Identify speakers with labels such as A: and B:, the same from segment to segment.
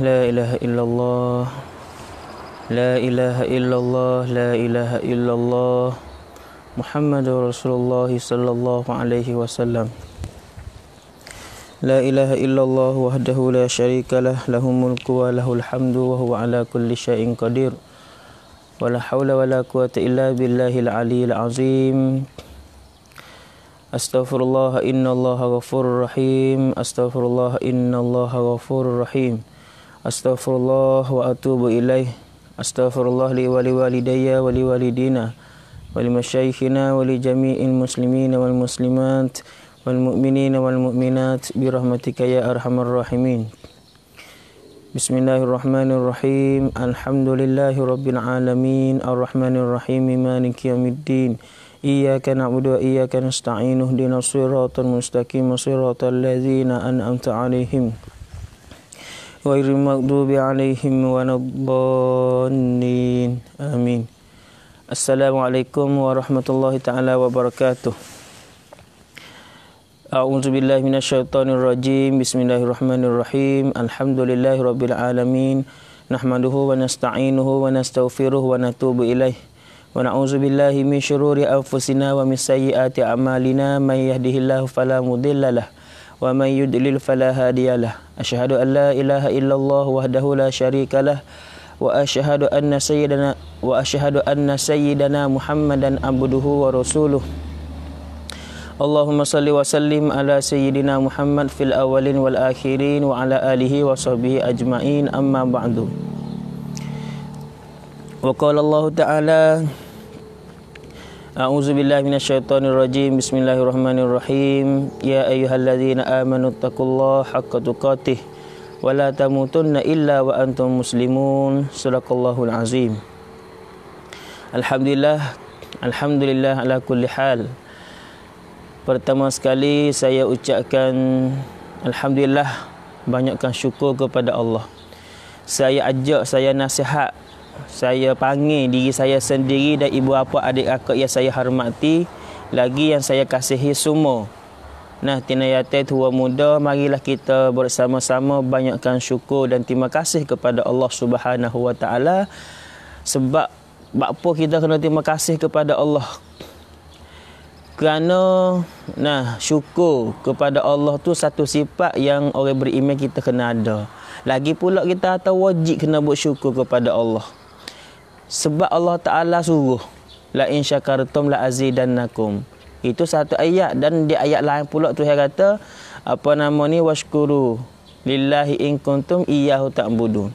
A: لا إله إلا الله لا إله إلا الله لا إله إلا الله محمد رسول الله صلى الله عليه وسلم لا إله إلا الله وحده لا شريك له له الملك وله الحمد وهو على كل شيء قدير ولا حول ولا قوة إلا بالله العلي العظيم Astaghfirullah innallaha ghafurur rahim. Astaghfirullah innallaha ghafurur rahim. Astaghfirullah wa atubu ilaih. Astaghfirullah li wali walidayya wa li walidina wa li masyayikhina wa li jami'il muslimina wal muslimat wal mu'minina wal mu'minat bi rahmatika ya arhamar rahimin. Bismillahirrahmanirrahim. Alhamdulillahirabbil alamin. Arrahmanirrahim. Maliki yaumiddin. إياك نعبد وإياك نستعين اهدنا الصراط المستقيم صراط الذين أنعمت عليهم غير المغضوب عليهم ولا الضالين آمين السلام عليكم ورحمة الله تعالى وبركاته أعوذ بالله من الشيطان الرجيم بسم الله الرحمن الرحيم الحمد لله رب العالمين نحمده ونستعينه ونستغفره ونتوب إليه ونعوذ بالله من شرور أنفسنا ومن سيئات أعمالنا من يهده الله فلا مضل له ومن يدلل فلا هادي له أشهد أن لا إله إلا الله وحده لا شريك له وأشهد أن سيدنا وأشهد أن سيدنا محمدا عبده ورسوله اللهم صل وسلم على سيدنا محمد في الأولين والآخرين وعلى آله وصحبه أجمعين أما بعد وقال الله تعالى أعوذ بالله من الشيطان الرجيم بسم الله الرحمن الرحيم يا أيها الذين آمنوا اتقوا الله حق تقاته ولا تموتن إلا وأنتم مسلمون صدق الله العظيم الحمد لله الحمد لله على كل حال Pertama sekali saya ucapkan Alhamdulillah Banyakkan syukur kepada Allah Saya ajak, saya nasihat saya panggil diri saya sendiri dan ibu bapa adik kakak yang saya hormati lagi yang saya kasihi semua. Nah, tina yate tua muda, marilah kita bersama-sama banyakkan syukur dan terima kasih kepada Allah Subhanahu Wa Taala sebab bapa kita kena terima kasih kepada Allah kerana nah syukur kepada Allah tu satu sifat yang orang beriman kita kena ada. Lagi pula kita atau wajib kena buat syukur kepada Allah sebab Allah Taala suruh la in syakartum la azidannakum. Itu satu ayat dan di ayat lain pula Tuhan kata apa nama ni washkuru lillahi in kuntum iyyahu ta'budun.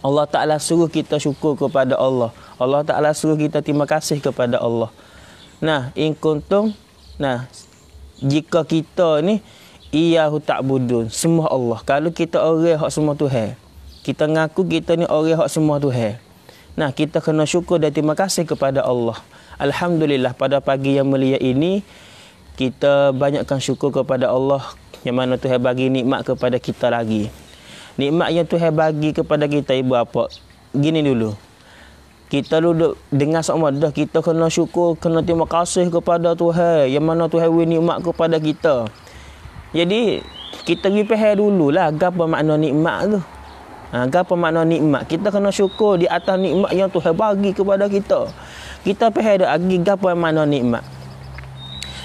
A: Allah Taala suruh kita syukur kepada Allah. Allah Taala suruh kita terima kasih kepada Allah. Nah, in kuntum nah jika kita ni iyyahu ta'budun semua Allah. Kalau kita orang hak semua Tuhan. Kita ngaku kita ni orang hak semua Tuhan. Nah, kita kena syukur dan terima kasih kepada Allah. Alhamdulillah pada pagi yang mulia ini kita banyakkan syukur kepada Allah yang mana Tuhan bagi nikmat kepada kita lagi. Nikmat yang Tuhan bagi kepada kita ibu apa? Gini dulu. Kita duduk dengan sama dah kita kena syukur, kena terima kasih kepada Tuhan yang mana Tuhan beri nikmat kepada kita. Jadi kita pergi dulu lah apa makna nikmat tu. Ha, apa makna nikmat? Kita kena syukur di atas nikmat yang Tuhan bagi kepada kita. Kita faham dah lagi apa makna nikmat.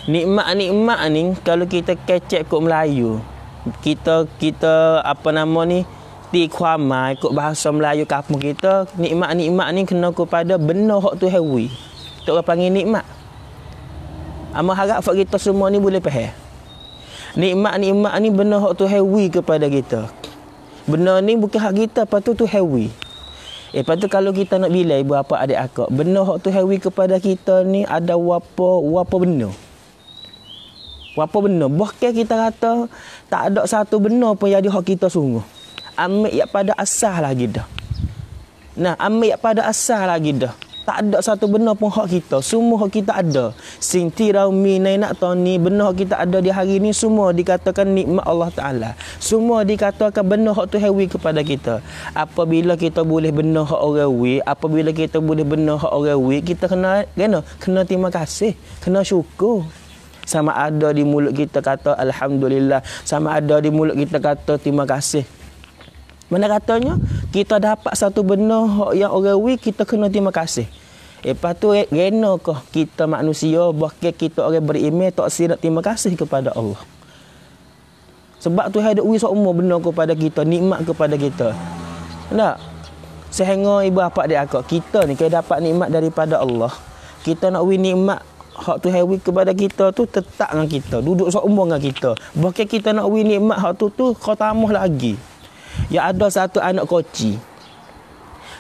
A: Nikmat-nikmat ni kalau kita kecek kok Melayu, kita kita apa nama ni? Ti kuama ikut bahasa Melayu kampung kita, nikmat-nikmat ni kena kepada benda hak tu hewi. Tak orang panggil nikmat. Amah harap kita semua ni boleh faham. Nikmat-nikmat ni benda hak tu hewi kepada kita. Benda ni bukan hak kita, lepas tu tu heavy. Eh, lepas tu kalau kita nak bilai berapa adik aku. benda hak tu heavy kepada kita ni ada apa, apa benda. Apa benda? Bahkan kita kata tak ada satu benda pun jadi hak kita sungguh. Ambil yang pada asah lagi dah. Nah, ambil yang pada asah lagi dah tak ada satu benda pun hak kita semua hak kita ada sinti raumi nainak toni benda hak kita ada di hari ini semua dikatakan nikmat Allah Ta'ala semua dikatakan benda hak tu hewi kepada kita apabila kita boleh benda hak orang wi apabila kita boleh benda hak orang wi kita kena kena kena terima kasih kena syukur sama ada di mulut kita kata Alhamdulillah Sama ada di mulut kita kata terima kasih Mana katanya Kita dapat satu benda yang orang wik Kita kena terima kasih Lepas tu reno kah kita manusia bahkan kita orang beriman tak sira terima kasih kepada Allah. Sebab tu hai duit semua benda kepada kita, nikmat kepada kita. Tak? Sehingga ibu bapa dia aku, kita ni kena dapat nikmat daripada Allah. Kita nak wini nikmat hak tu hai kepada kita tu tetap dengan kita, duduk seumur dengan kita. Bahkan kita nak wini nikmat hak tu tu kau khatamah lagi. Ya ada satu anak kecil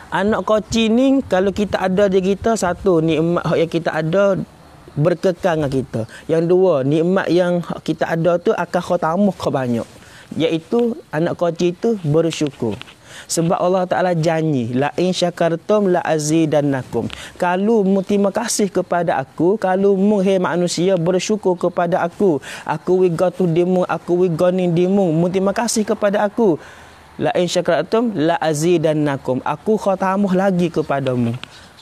A: Anak koci ni kalau kita ada dia kita satu nikmat yang kita ada berkekang dengan kita. Yang dua, nikmat yang kita ada tu akan khatamah ke banyak. Iaitu anak koci itu bersyukur. Sebab Allah Ta'ala janji La in syakartum la azidannakum Kalau mu terima kasih kepada aku Kalau mu hei manusia bersyukur kepada aku Aku wigatuh dimu Aku wigonin dimu Mu terima kasih kepada aku la in syakartum la azidannakum aku khatamuh lagi kepadamu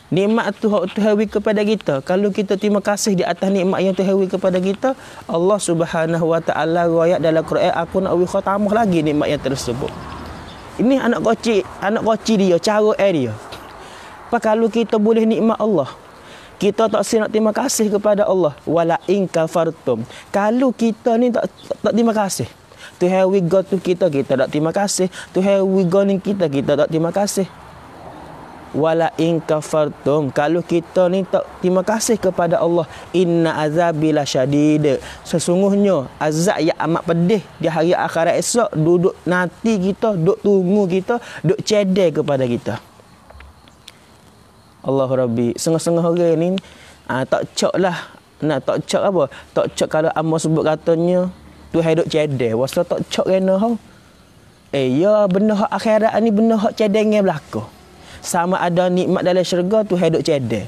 A: nikmat tu hak tuhawi kepada kita kalau kita terima kasih di atas nikmat yang tuhawi kepada kita Allah Subhanahu wa taala royak dalam Quran aku nak wi khatamuh lagi nikmat yang tersebut ini anak kecil anak kecil dia cara dia apa kalau kita boleh nikmat Allah kita tak sih nak terima kasih kepada Allah wala in kafartum kalau kita ni tak tak, tak terima kasih Tu Tuhan we got tu kita kita tak terima kasih. Tu Tuhan we go ni kita kita tak terima kasih. Wala in kafartum. Kalau kita ni tak terima kasih kepada Allah, inna azabi syadid. Sesungguhnya azab yang amat pedih di hari akhirat esok duduk nanti kita, duduk tunggu kita, duduk cedek kepada kita. Allah Rabbi. Sengah-sengah orang ni ah, tak cok lah. Nah, tak cok apa? Tak cok kalau Amos sebut katanya tu hai duk cedek wasta tak cok kena ho eh ya benda hak akhirat ni benda hak cedeng yang belaka sama ada nikmat dalam syurga tu hai duk cedek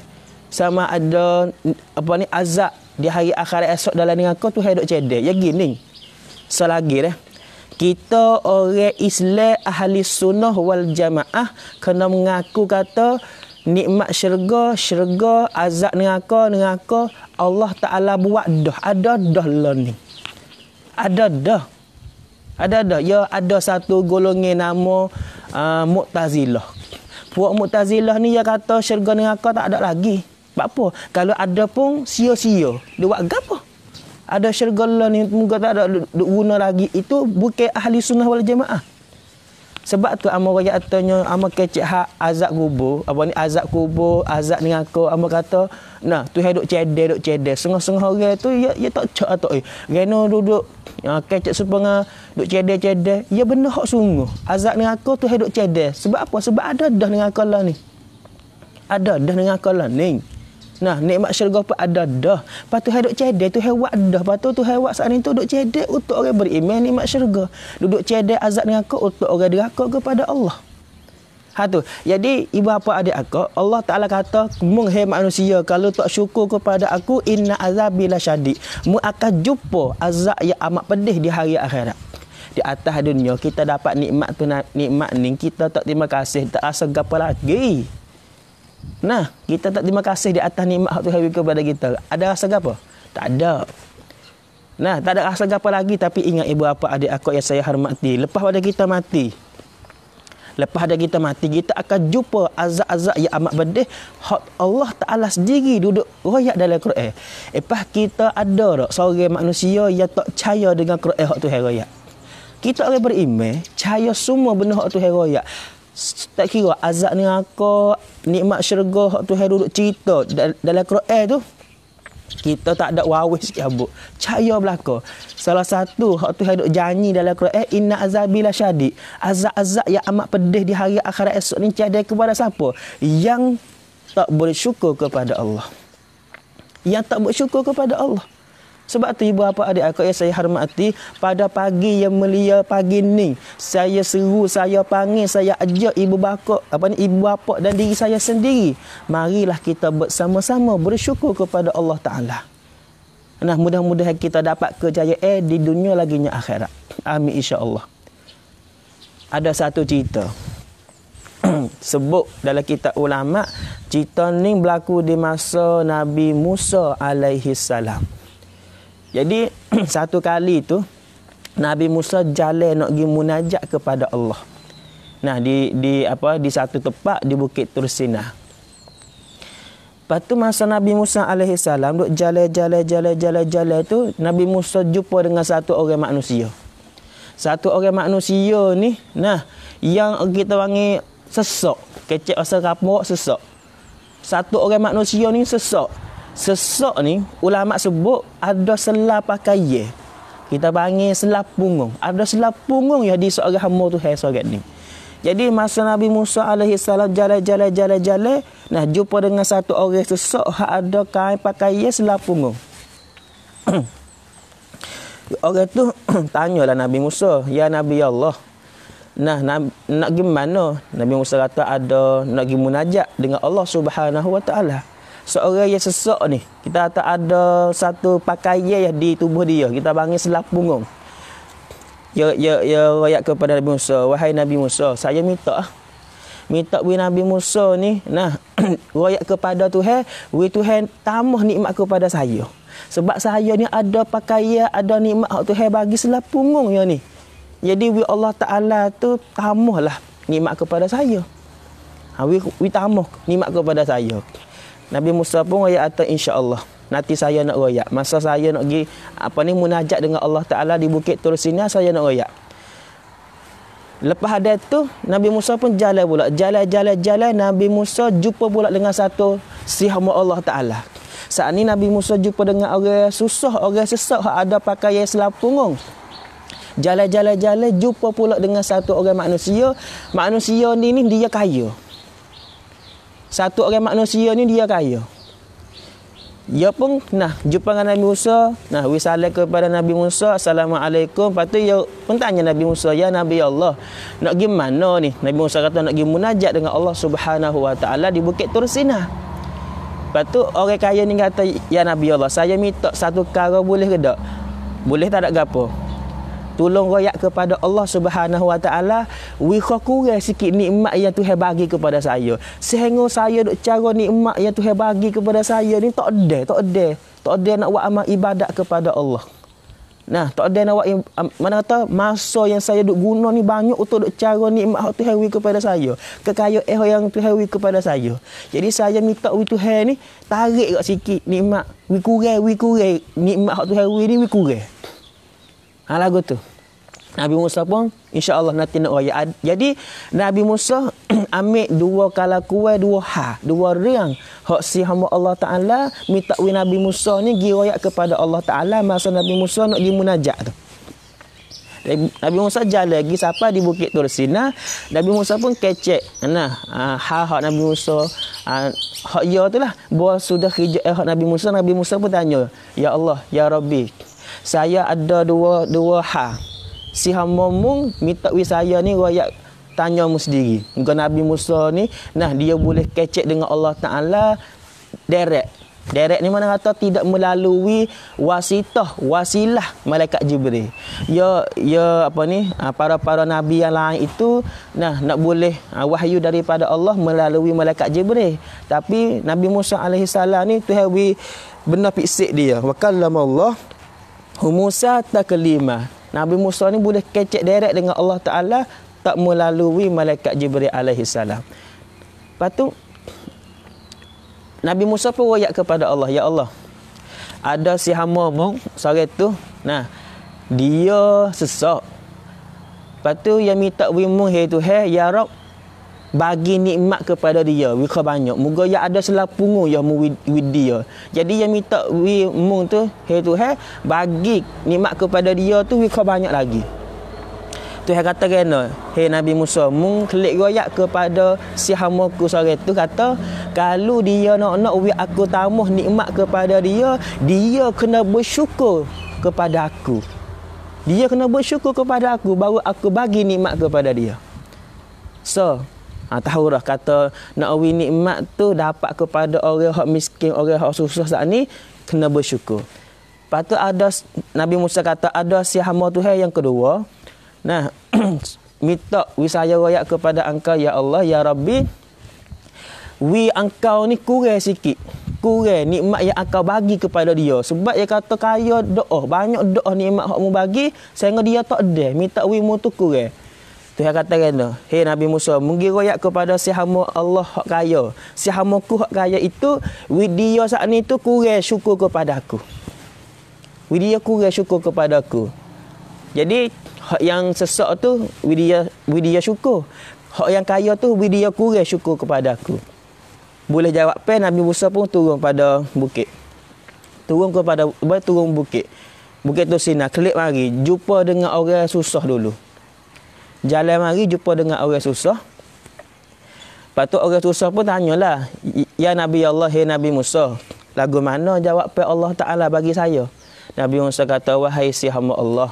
A: sama ada apa ni azab di hari akhirat esok dalam dengan kau tu hai duk cedek ya gini selagi dah kita orang Islam ahli sunnah wal jamaah kena mengaku kata nikmat syurga syurga azab dengan kau dengan kau Allah Taala buat dah ada dah lah ni ada dah. Ada dah. Ya ada satu golongan nama uh, Mu'tazilah. Puak Mu'tazilah ni ya kata syurga dengan kau tak ada lagi. Sebab apa? Kalau ada pun sia-sia. Dia buat apa? Ada syurga lah ni. Moga tak ada guna lagi. Itu bukan ahli sunnah wal jamaah sebab tu amo rakyat tanya amo kecik hak azab kubur apa ni azab kubur azab dengan aku amo kata nah tu hidup cedek duk cedek sengah-sengah orang tu ya ya tak cak atau eh reno duduk ya, kecik sepengah duk cedek-cedek ya benar hak sungguh azab dengan aku tu hidup cedek sebab apa sebab ada dah dengan aku lah ni ada dah dengan aku lah ni Nah, nikmat syurga pun ada dah. Lepas tu, saya duduk cedek, tu saya buat dah. Lepas tu, tu saya buat saat ini, tu duduk cedek untuk orang beriman nikmat syurga. Duduk cedek azab dengan aku untuk orang dirakuk kepada Allah. Ha tu. Jadi ibu apa adik aku, Allah Taala kata, "Mung hai manusia, kalau tak syukur kepada aku, inna azabi lasyadid." Mu akan jumpa azab yang amat pedih di hari akhirat. Di atas dunia kita dapat nikmat tu nikmat ni kita tak terima kasih, tak rasa gapo lagi. Nah, kita tak terima kasih di atas nikmat hak Tuhan kepada kita. Ada rasa apa? Tak ada. Nah, tak ada rasa apa lagi tapi ingat ibu apa adik aku yang saya hormati. Lepas pada kita mati. Lepas pada kita mati, kita akan jumpa azab-azab yang amat pedih. Hak Allah Taala sendiri duduk royak dalam Quran. Lepas kita ada tak seorang manusia yang tak percaya dengan Quran hak Tuhan royak. Kita orang beriman, percaya semua benda hak Tuhan royak tak kira azab ni aku nikmat syurga hak Tuhan duduk cerita dalam Quran tu. Kita tak ada wawis ya bu caya belaka. Salah satu hak Tuhan duduk janji dalam Quran, inna azabila syadi Azab-azab yang amat pedih di hari akhirat esok ni cahaya kepada siapa? Yang tak bersyukur kepada Allah. Yang tak bersyukur kepada Allah. Sebab tu ibu bapa adik aku yang saya hormati pada pagi yang mulia pagi ni saya seru saya panggil saya ajak ibu bapa apa ni ibu bapa dan diri saya sendiri marilah kita bersama-sama bersyukur kepada Allah taala. Nah mudah-mudahan kita dapat kejayaan eh, di dunia lagi ni akhirat. Amin insya-Allah. Ada satu cerita. sebut dalam kitab ulama cerita ni berlaku di masa Nabi Musa alaihi salam. Jadi satu kali tu Nabi Musa jalan nak pergi munajat kepada Allah. Nah di di apa di satu tempat di Bukit Tursinah. Lepas masa Nabi Musa alaihi salam duk jalan-jalan jalan-jalan jalan tu Nabi Musa jumpa dengan satu orang manusia. Satu orang manusia ni nah yang kita panggil sesok, kecek asal kapok sesok. Satu orang manusia ni sesok sesok ni ulama sebut ada selah pakai kita panggil selah punggung ada selah punggung yang di seorang hamba tu hai seorang ni jadi masa Nabi Musa alaihi salam jalan-jalan jalan-jalan nah jumpa dengan satu orang sesok hak ada kain pakai selah punggung orang tu tanyalah Nabi Musa ya Nabi Allah nah nak, nak gimana Nabi Musa kata ada nak gimunajak dengan Allah Subhanahu wa taala seorang yang sesak ni kita tak ada satu pakaian yang di tubuh dia kita bangis selap punggung ya ya ya rakyat kepada Nabi Musa wahai Nabi Musa saya minta minta bagi Nabi Musa ni nah rakyat kepada Tuhan we Tuhan tambah nikmat kepada saya sebab saya ni ada pakaian ada nikmat hak Tuhan bagi selap punggung ya ni jadi we Allah Taala tu tambahlah nikmat kepada saya Ha, we, we tamuh nikmat kepada saya. Nabi Musa pun royak atas insya-Allah. Nanti saya nak royak. Masa saya nak pergi apa ni munajat dengan Allah Taala di Bukit Tur Sinai saya nak royak. Lepas ada tu Nabi Musa pun jalan pula. Jalan jalan jalan Nabi Musa jumpa pula dengan satu sihma Allah Taala. Saat ni Nabi Musa jumpa dengan orang susah, orang sesak ada pakai yang selap punggung. Jalan-jalan-jalan jumpa pula dengan satu orang manusia. Manusia ni ni dia kaya satu orang manusia ni dia kaya. Dia pun nah jumpa dengan Nabi Musa, nah wisalah kepada Nabi Musa, assalamualaikum. Patu dia pun tanya Nabi Musa, ya Nabi Allah, nak pergi mana ni? Nabi Musa kata nak pergi munajat dengan Allah Subhanahu wa taala di Bukit Tursina. Patu orang kaya ni kata, ya Nabi Allah, saya minta satu kara boleh ke tak? Boleh tak ada gapo? tolong royak kepada Allah Subhanahu Wa Taala wi kurang sikit nikmat yang Tuhan bagi kepada saya sehingga saya dok cara nikmat yang Tuhan bagi kepada saya ni tak ada tak ada tak ada nak buat amal ibadat kepada Allah Nah, tak ada nak mana kata masa yang saya duk guna ni banyak untuk duk cara ni mak tu hawi kepada saya. Kekayaan eh yang tu hawi kepada saya. Jadi saya minta wi tu hai ni tarik gak sikit nikmat wi kurang wi kurang nikmat hak tu hawi ni wi kurang. Ha lagu tu. Nabi Musa pun insya-Allah nanti nak raya. Jadi Nabi Musa ambil dua kala kuai dua ha, dua riang. Hak si hamba Allah Taala minta wi Nabi Musa ni gi raya kepada Allah Taala masa Nabi Musa nak gi munajat tu. Nabi Musa jalan lagi siapa di Bukit Tur Nabi Musa pun kecek. Nah, ha ha Nabi Musa ha, hak ya tu lah. Buah sudah hijau eh, Nabi Musa. Nabi Musa pun tanya. Ya Allah, Ya Rabbi. Saya ada dua dua ha si hamba mung minta wi saya ni royak tanya mu sendiri. Muka Nabi Musa ni nah dia boleh kecek dengan Allah Taala direct. Direct ni mana kata tidak melalui wasitah, wasilah malaikat Jibril. Ya ya apa ni? Ah, para-para nabi yang lain itu nah nak boleh ah, wahyu daripada Allah melalui malaikat Jibril. Tapi Nabi Musa alaihi salam ni tu hawi benar fiksik dia. Wakallama Allah Musa taklima Nabi Musa ni boleh kecek direct dengan Allah Ta'ala tak melalui malaikat Jibril alaihi salam. Lepas tu, Nabi Musa pun royak kepada Allah. Ya Allah, ada si hama mong sore tu. Nah, dia sesak. Lepas tu, yang minta wimung hei tu hei, ya Rabb, bagi nikmat kepada dia wika banyak moga yang ada selapungu yang mu with dia jadi yang minta we mung tu he tu he bagi nikmat kepada dia tu wika banyak lagi tu he kata kena he nabi Musa mung klik royak kepada si hamba ku sore tu kata kalau dia nak nak we aku tamuh nikmat kepada dia dia kena bersyukur kepada aku dia kena bersyukur kepada aku baru aku bagi nikmat kepada dia so Ha, tahu dah kata nak awi nikmat tu dapat kepada orang yang miskin, orang yang susah saat ni, kena bersyukur. Lepas tu ada Nabi Musa kata ada siahama Tuhan yang kedua. Nah, minta wisaya rakyat kepada engkau ya Allah ya Rabbi. Wi engkau ni kurang sikit. Kurang nikmat yang engkau bagi kepada dia. Sebab dia kata kaya doa, banyak doa nikmat hak mu bagi sehingga dia tak ada. Minta wi mu tu kurang. Tuhan kata kena, hei Nabi Musa, mungkin royak kepada si hamba Allah hak kaya. Si hamba ku hak kaya itu, widya saat ini tu kurang syukur kepada aku. Widya kurang syukur kepada aku. Jadi, hak yang sesak tu, widya, widya syukur. Hak yang kaya tu, widya kurang syukur kepada aku. Boleh jawab pen, Nabi Musa pun turun pada bukit. Turun kepada, turun bukit. Bukit tu sini. Klik mari. Jumpa dengan orang susah dulu. Jalan mari jumpa dengan orang susah. Lepas tu orang susah pun tanyalah. Ya Nabi Allah, ya Nabi Musa. Lagu mana jawab pe Allah Ta'ala bagi saya? Nabi Musa kata, wahai si hamba Allah.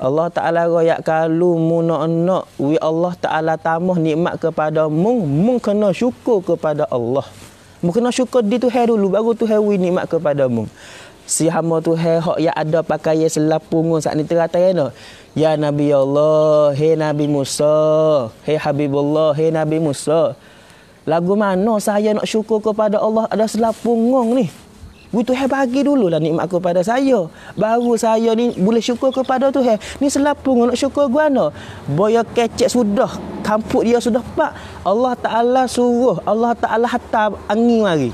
A: Allah Ta'ala raya kalu mu nak Wi Allah Ta'ala tamah nikmat kepada mu. Mu kena syukur kepada Allah. Mu kena syukur di tu Tuhan dulu. Baru Tuhan wi nikmat kepada mu. Si hamba Tuhan yang ada pakai selap punggung saat ni teratai. Ya, no? Ya Nabi Allah, hei Nabi Musa, hei Habibullah, hei Nabi Musa. Lagu mana saya nak syukur kepada Allah ada selapungong ni. Butuh hei bagi dulu lah nikmat kepada saya. Baru saya ni boleh syukur kepada tu hei. Ni selapungong nak syukur gua no. Boya kecek sudah, kampuk dia sudah pak. Allah Ta'ala suruh, Allah Ta'ala hatta angin mari.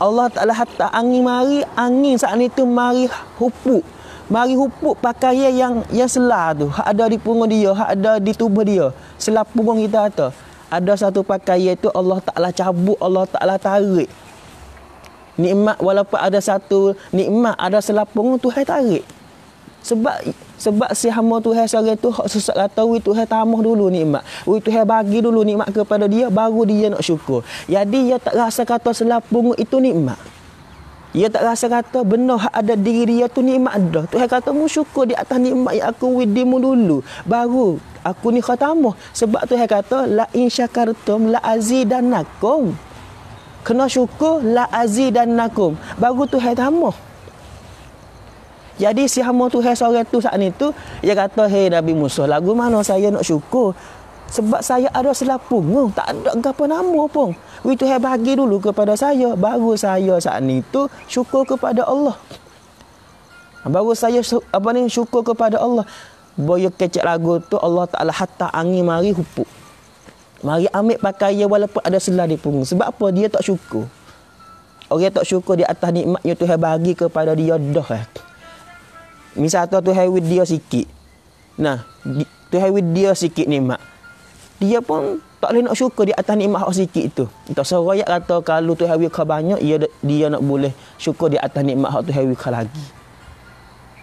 A: Allah Ta'ala hatta angin mari, angin saat ni tu mari hupuk mari huput pakaian yang yang selah tu hak ada di punggung dia hak ada di tubuh dia selah punggung kita tu ada satu pakaian tu Allah Taala cabut Allah Taala tarik nikmat walaupun ada satu nikmat ada punggung tu Tuhan tarik sebab sebab si hamba Tuhan sore tu hak sesak kata wi Tuhan tamah dulu nikmat itu Tuhan bagi dulu nikmat kepada dia baru dia nak syukur jadi dia tak rasa kata punggung itu nikmat ia tak rasa kata benar ada diri dia tu nikmat dah. Tuhan kata mu syukur di atas nikmat yang aku widimu dulu. Baru aku ni khatamah. Sebab tu. Tuhan kata la in syakartum la azidannakum. Kena syukur la azidannakum. Baru Tuhan tamah. Jadi si hamba Tuhan seorang tu saat ni tu dia kata hey Nabi Musa lagu mana saya nak syukur sebab saya ada selah punggung. Tak ada apa nama pun. Itu saya bagi dulu kepada saya. Baru saya saat itu syukur kepada Allah. Baru saya apa ni syukur kepada Allah. Boyo kecek lagu tu Allah Ta'ala hatta angin mari hupuk. Mari ambil pakaian walaupun ada selah di punggung. Sebab apa? Dia tak syukur. Orang tak syukur di atas nikmatnya Tuhan bagi kepada dia dah. Eh. Misalnya tu Tuhan with dia sikit. Nah, Tuhan with dia sikit nikmat dia pun tak boleh nak syukur di atas nikmat hak sikit tu. Entah serayat kata kalau Tuhan wika banyak, dia, dia nak boleh syukur di atas nikmat hak Tuhan wika lagi.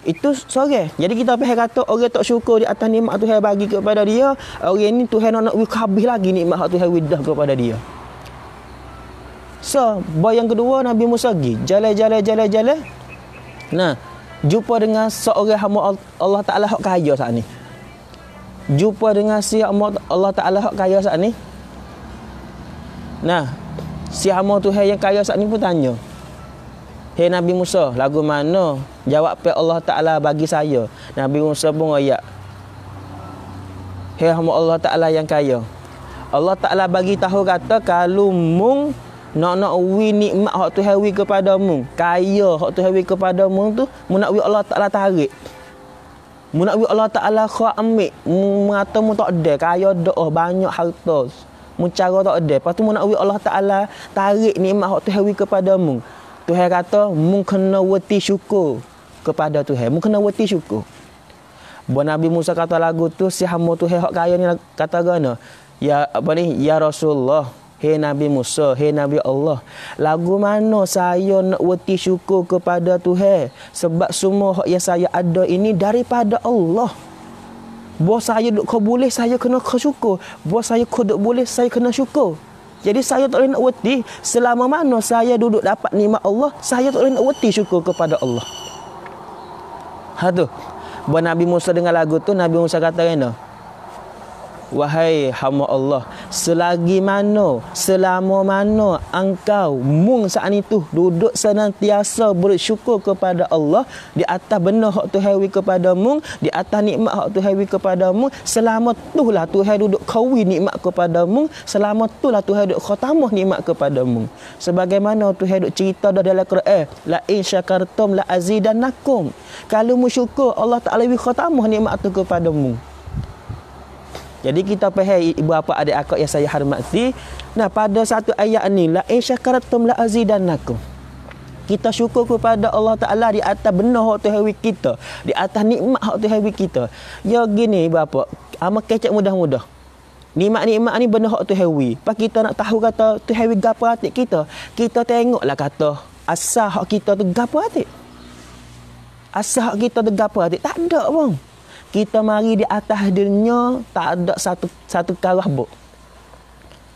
A: Itu sore. Jadi kita pernah kata orang tak syukur di atas nikmat Tuhan bagi kepada dia, orang ini Tuhan nak wika habis lagi nikmat hak Tuhan widah kepada dia. So, boy yang kedua Nabi Musa lagi Jalan, jalan, jalan, jalan. Nah, jumpa dengan seorang hamba Allah Ta'ala yang kaya saat ini jumpa dengan si Ahmad Allah Ta'ala yang kaya saat ni? Nah, si Ahmad tu yang kaya saat ni pun tanya. Hei Nabi Musa, lagu mana? Jawab pihak Allah Ta'ala bagi saya. Nabi Musa pun ayak. Hei Ahmad Allah Ta'ala yang kaya. Allah Ta'ala bagi tahu kata, kalau mung nak nak wi nikmat hak tu hewi kepada mung. Kaya hak tu hewi kepada mung tu, mung nak wi Allah Ta'ala tarik. Mu nak Allah Taala kha ambil, mu mata mu tak ada kaya doa banyak harta. Mu cara tak ada. Pastu mu nak Allah Taala tarik nikmat hak Tuhan wi kepada mu. Tuhan kata mu kena wati syukur kepada Tuhan. Mu kena wati syukur. Buat Nabi Musa kata lagu tu si hamba Tuhan hak kaya ni kata gana. Ya apa ni? Ya Rasulullah. Hei Nabi Musa, hei Nabi Allah. Lagu mana saya nak wati syukur kepada Tuhan? Sebab semua yang saya ada ini daripada Allah. Buat saya duk kau boleh, saya kena kau syukur. Buat saya kau duk boleh, saya kena syukur. Jadi saya tak boleh nak wati. Selama mana saya duduk dapat nima Allah, saya tak boleh nak wati syukur kepada Allah. Ha tu. Buat Nabi Musa dengan lagu tu, Nabi Musa kata kena wahai hamba Allah selagi mana selama mana engkau mung saat itu duduk senantiasa bersyukur kepada Allah di atas benda hak Tuhan wi kepada mung di atas nikmat hak Tuhan wi kepada mung selama itulah Tuhan duduk kawi nikmat kepada mung selama itulah Tuhan duduk khatamah nikmat kepada mung sebagaimana Tuhan duduk cerita dah dalam Quran la in syakartum la azidanakum kalau mu syukur Allah Taala wi khatamah nikmat tu kepada mung jadi kita faham ibu bapa adik akak yang saya hormati. Nah, pada satu ayat ni la in syakartum la azidannakum. Kita syukur kepada Allah Taala di atas benar hak Tuhan kita, di atas nikmat hak Tuhan kita. Ya gini ibu bapa, ama kecek mudah-mudah. Nikmat-nikmat ni benar hak Tuhan. Pas kita nak tahu kata Tuhan gapo hati kita, kita tengoklah kata asal hak kita tu gapo hati. Asal hak kita tu gapo hati? Tak ada bang kita mari di atas dunia tak ada satu satu karah bo.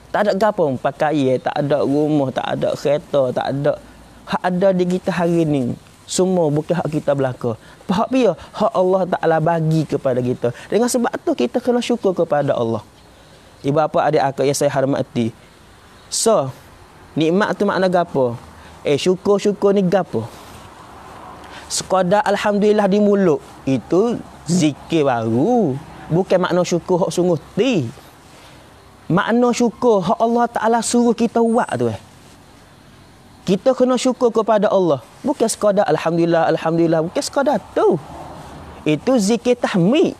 A: Tak ada apa pakai pakai, eh. tak ada rumah, tak ada kereta, tak ada hak ada di kita hari ini. Semua bukan hak kita belaka. Hak biar, hak Allah Ta'ala bagi kepada kita. Dengan sebab tu kita kena syukur kepada Allah. Ibu apa adik aku yang saya hormati. So, nikmat tu makna gapo? Eh, syukur-syukur ni gapo? Sekadar Alhamdulillah di mulut. Itu zikir baru bukan makna syukur hak sungguh ti makna syukur hak Allah Taala suruh kita buat tu eh kita kena syukur kepada Allah bukan sekadar alhamdulillah alhamdulillah bukan sekadar tu itu zikir tahmid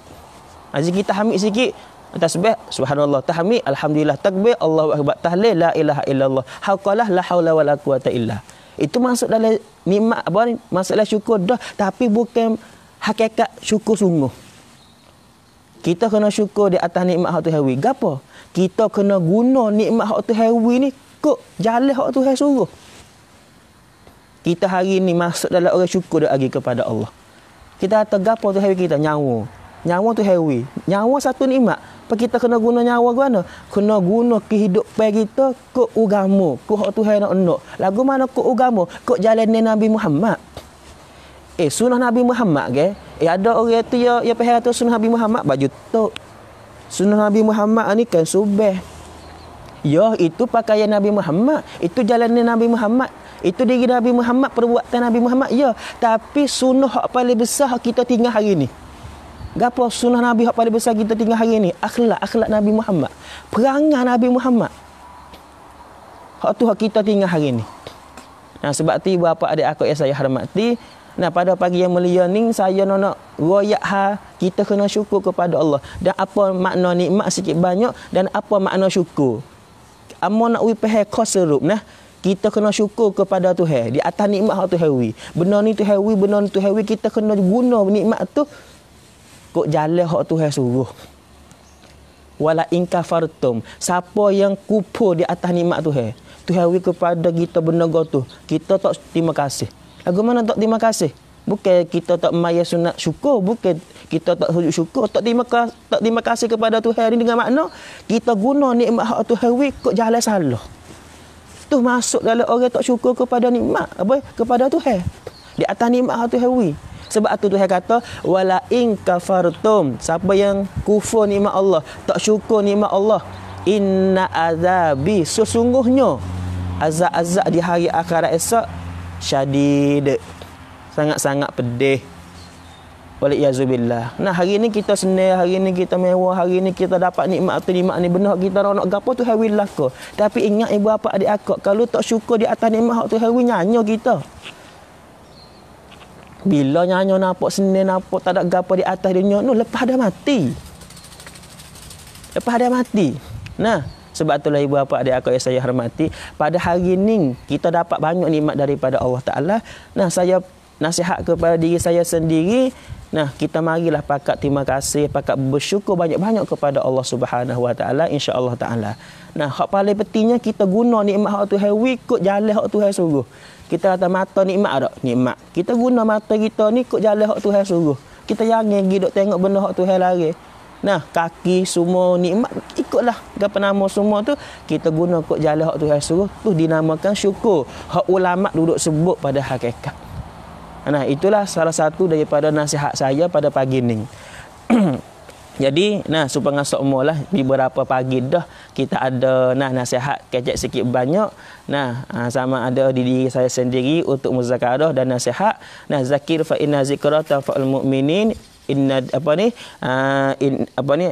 A: ha, zikir tahmid sikit tasbih subhanallah tahmid alhamdulillah takbir Allahu akbar tahlil la ilaha illallah haqalah la haula wala quwata illa itu masuk dalam nikmat apa ni masalah syukur dah tapi bukan hakikat syukur sungguh. Kita kena syukur di atas nikmat hak Tuhan hewi. Gapo? Kita kena guna nikmat hak Tuhan hewi ni kok jalan hak Tuhan suruh. Kita hari ni masuk dalam orang syukur dia lagi kepada Allah. Kita kata gapo Tuhan wih kita nyawa. Nyawa tu hewi. Nyawa satu nikmat. Apa kita kena guna nyawa ke mana? Kena guna kehidupan kita ke ugamu Ke hak Tuhan nak nak. Lagu mana ke ugamu Ke jalan Nabi Muhammad. Eh sunnah Nabi Muhammad ke? Eh ada orang tu ya ya pahala tu sunnah Nabi Muhammad baju tu Sunnah Nabi Muhammad ni kan subeh. Ya itu pakaian Nabi Muhammad, itu jalannya Nabi Muhammad. Itu diri Nabi Muhammad, perbuatan Nabi Muhammad. Ya, tapi sunnah hak paling besar kita tinggal hari ini. Gapo sunnah Nabi hak paling besar kita tinggal hari ini? Akhlak, akhlak Nabi Muhammad. Perangai Nabi Muhammad. Hak tu hak kita tinggal hari ini. Nah, sebab tu bapa adik aku ya saya hormati, Nah pada pagi yang mulia ni saya nak royak ha kita kena syukur kepada Allah. Dan apa makna nikmat sikit banyak dan apa makna syukur? Amo nak wi pehe kosrup nah kita kena syukur kepada Tuhan di atas nikmat hak Tuhan wi. Benar ni Tuhan wi, benar ni Tuhan wi kita kena guna nikmat tu kok jalan hak Tuhan suruh. Wala in kafartum, siapa yang kupur di atas nikmat Tuhan. Tuhan wi kepada kita benar tu, kita tak terima kasih. Bagaimana tak terima kasih? Bukan kita tak maya sunat syukur, bukan kita tak sujud syukur, tak terima kasih, tak terima kasih kepada Tuhan hari dengan makna kita guna nikmat hak Tuhan wei kok jalan salah. Tu masuk dalam orang tak syukur kepada nikmat, apa? Kepada Tuhan. Di atas nikmat hak Tuhan wei. Sebab tu Tuhan kata wala in kafartum, siapa yang kufur nikmat Allah, tak syukur nikmat Allah, inna azabi sesungguhnya azab-azab di hari akhirat esok syadid sangat-sangat pedih balik yazubillah nah hari ni kita senang hari ni kita mewah hari ni kita dapat nikmat tu nikmat ni benar kita orang nak gapo tu hawi lako tapi ingat ibu apa adik aku kalau tak syukur di atas nikmat hak tu hawi nyanyo kita bila nyanyo nampak senang nampak tak ada gapo di atas dunia nu lepas dah mati lepas dah mati nah sebab itulah ibu bapa adik aku yang saya hormati, pada hari ini kita dapat banyak nikmat daripada Allah Taala. Nah, saya nasihat kepada diri saya sendiri, nah kita marilah pakat terima kasih, pakat bersyukur banyak-banyak kepada Allah Subhanahu Wa Taala insya-Allah Taala. Nah, hak paling pentingnya kita guna nikmat hak Tuhan we ikut jalan hak Tuhan suruh. Kita kata mata nikmat tak? Nikmat. Kita guna mata kita ni ikut jalan hak Tuhan suruh. Kita jangan gi dok tengok benda hak Tuhan lari. Nah, kaki semua nikmat ikutlah apa nama semua tu kita guna kot jalan hak Tuhan suruh tu dinamakan syukur. Hak ulama duduk sebut pada hakikat. Nah, itulah salah satu daripada nasihat saya pada pagi ni. Jadi, nah supaya sok lah beberapa pagi dah kita ada nah nasihat kecek sikit banyak. Nah, ah, sama ada di diri saya sendiri untuk muzakarah dan nasihat. Nah, zakir fa inna zikrata fa'al mu'minin inna apa ni uh, in, apa ni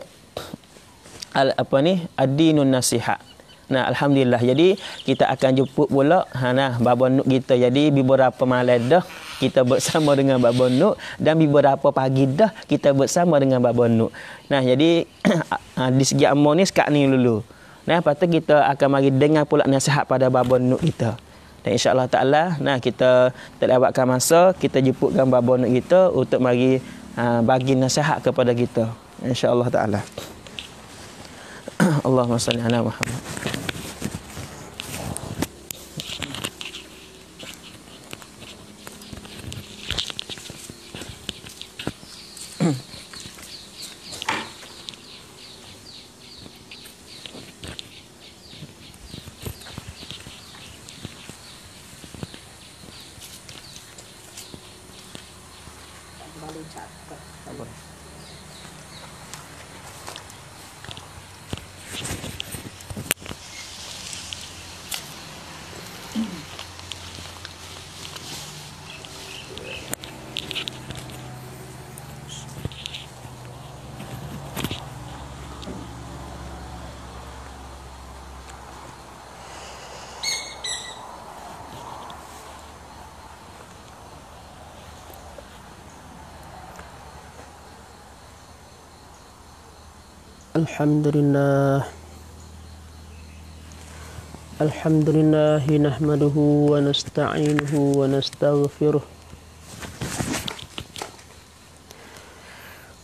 A: al apa ni adinun nasihat Nah, alhamdulillah. Jadi kita akan jumpa pula ha nah baba nuk kita. Jadi beberapa malam dah kita bersama dengan baba nuk dan beberapa pagi dah kita bersama dengan baba nuk. Nah, jadi ah, di segi amo ni sekak ni dulu. Nah, lepas kita akan mari dengar pula nasihat pada baba nuk kita. Dan insyaallah allah taala nah kita terlewatkan masa kita jemputkan baba nuk kita untuk mari Ha, bagi nasihat kepada kita insyaallah taala Allahumma salli ala Muhammad
B: Alhamdulillah Alhamdulillah nahmaduhu wa nasta'inuhu wa nastaghfiruh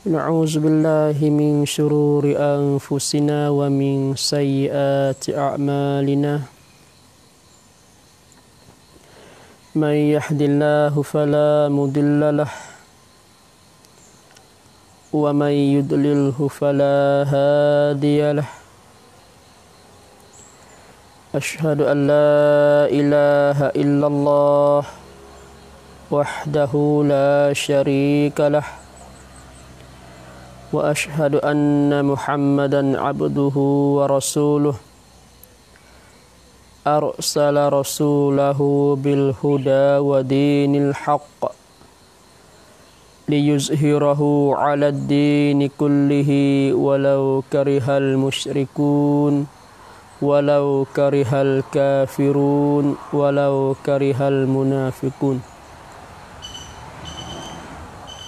B: نعوذ بالله من شرور انفسنا ومن سيئات اعمالنا من يهد الله فلا مضل له ومن يدلله فلا هادي له أشهد أن لا إله إلا الله وحده لا شريك له وأشهد أن محمدا عبده ورسوله أرسل رسوله بالهدى ودين الحق ليظهره على الدين كله ولو كره المشركون ولو كره الكافرون ولو كره المنافقون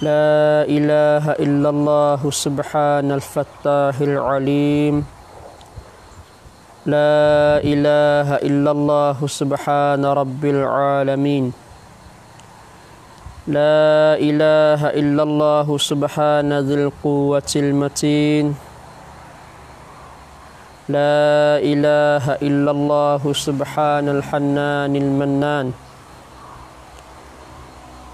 B: لا إله إلا الله سبحان الفتاح العليم لا إله إلا الله سبحان رب العالمين لا إله إلا الله سبحان ذي القوة المتين لا إله إلا الله سبحان الحنان المنان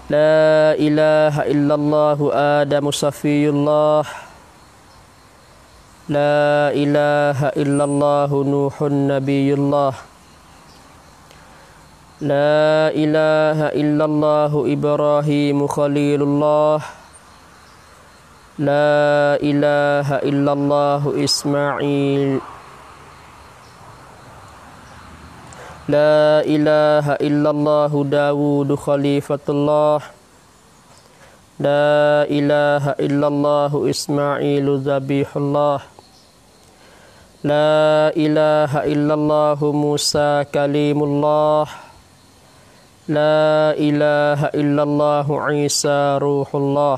B: لا إله إلا الله آدم صفي الله لا إله إلا الله نوح نبي الله لا إله إلا الله إبراهيم خليل الله لا إله إلا الله إسماعيل لا إله إلا الله داود خليفة الله لا إله إلا الله إسماعيل ذبيح الله لا إله إلا الله موسى كليم الله لا إله إلا الله عيسى روح الله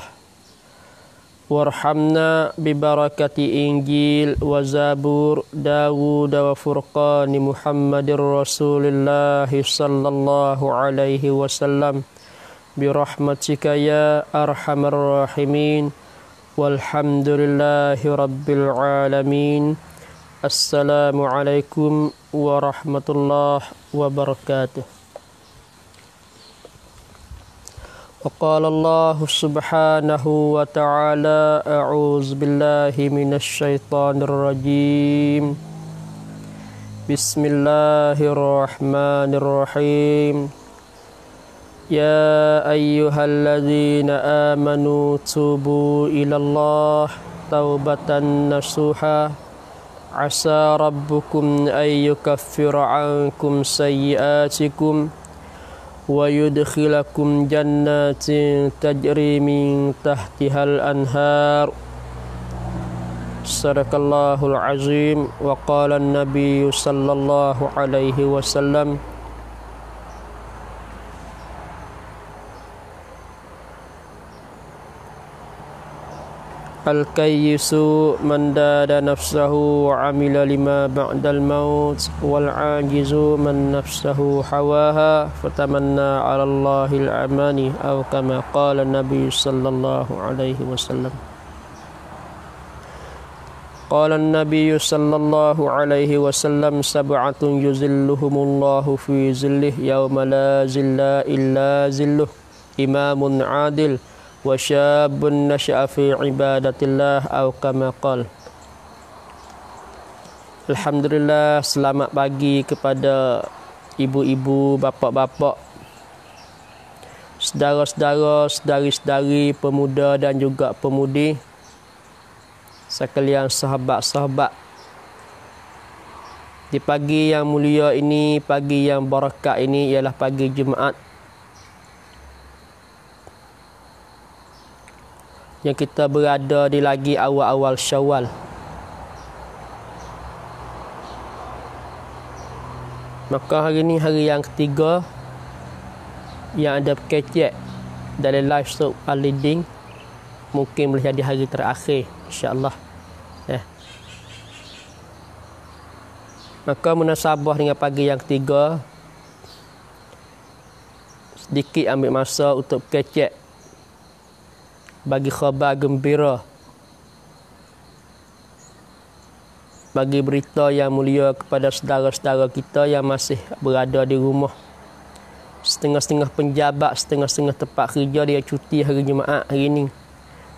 B: وارحمنا ببركة إنجيل وزابور داود وفرقان محمد رسول الله صلى الله عليه وسلم برحمتك يا أرحم الراحمين والحمد لله رب العالمين السلام عليكم ورحمة الله وبركاته وقال الله سبحانه وتعالى اعوذ بالله من الشيطان الرجيم بسم الله الرحمن الرحيم يا ايها الذين امنوا توبوا الى الله توبه نصوحا عسى ربكم ان يكفر عنكم سيئاتكم ويدخلكم جنات تجري من تحتها الأنهار صدق الله العظيم وقال النبي صلى الله عليه وسلم الكيس من داد نفسه وعمل لما بعد الموت والعاجز من نفسه حواها فتمنى على الله العمان أو كما قال النبي صلى الله عليه وسلم قال النبي صلى الله عليه وسلم سبعة يزلهم الله في زله يوم لا زل إلا زله إمام عادل wa syabun nasya'a fi ibadatillah aw kama qal Alhamdulillah selamat pagi kepada ibu-ibu, bapa-bapa saudara-saudara, saudari-saudari, pemuda dan juga pemudi sekalian sahabat-sahabat di pagi yang mulia ini, pagi yang berkat ini ialah pagi Jumaat yang kita berada di lagi awal-awal syawal. Maka hari ini hari yang ketiga yang ada kecek dari live stop leading mungkin boleh jadi hari terakhir insyaallah eh maka munasabah dengan pagi yang ketiga sedikit ambil masa untuk kecek bagi khabar gembira bagi berita yang mulia kepada saudara-saudara kita yang masih berada di rumah setengah-setengah penjabat setengah-setengah tempat kerja dia cuti hari Jumaat hari ini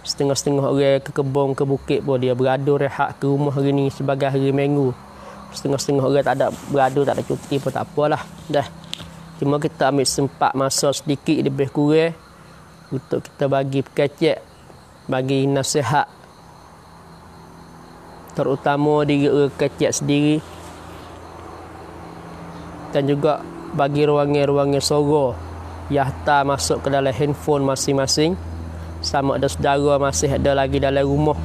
B: setengah-setengah orang ke kebun ke bukit pun dia beradu rehat ke rumah hari ini sebagai hari minggu setengah-setengah orang tak ada beradu tak ada cuti pun tak apalah dah cuma kita ambil sempat masa sedikit lebih kurang untuk kita bagi perkecek bagi nasihat terutama di eh, kecil sendiri dan juga bagi ruang-ruang Sogo, yang tak masuk ke dalam handphone masing-masing sama ada saudara masih ada lagi dalam rumah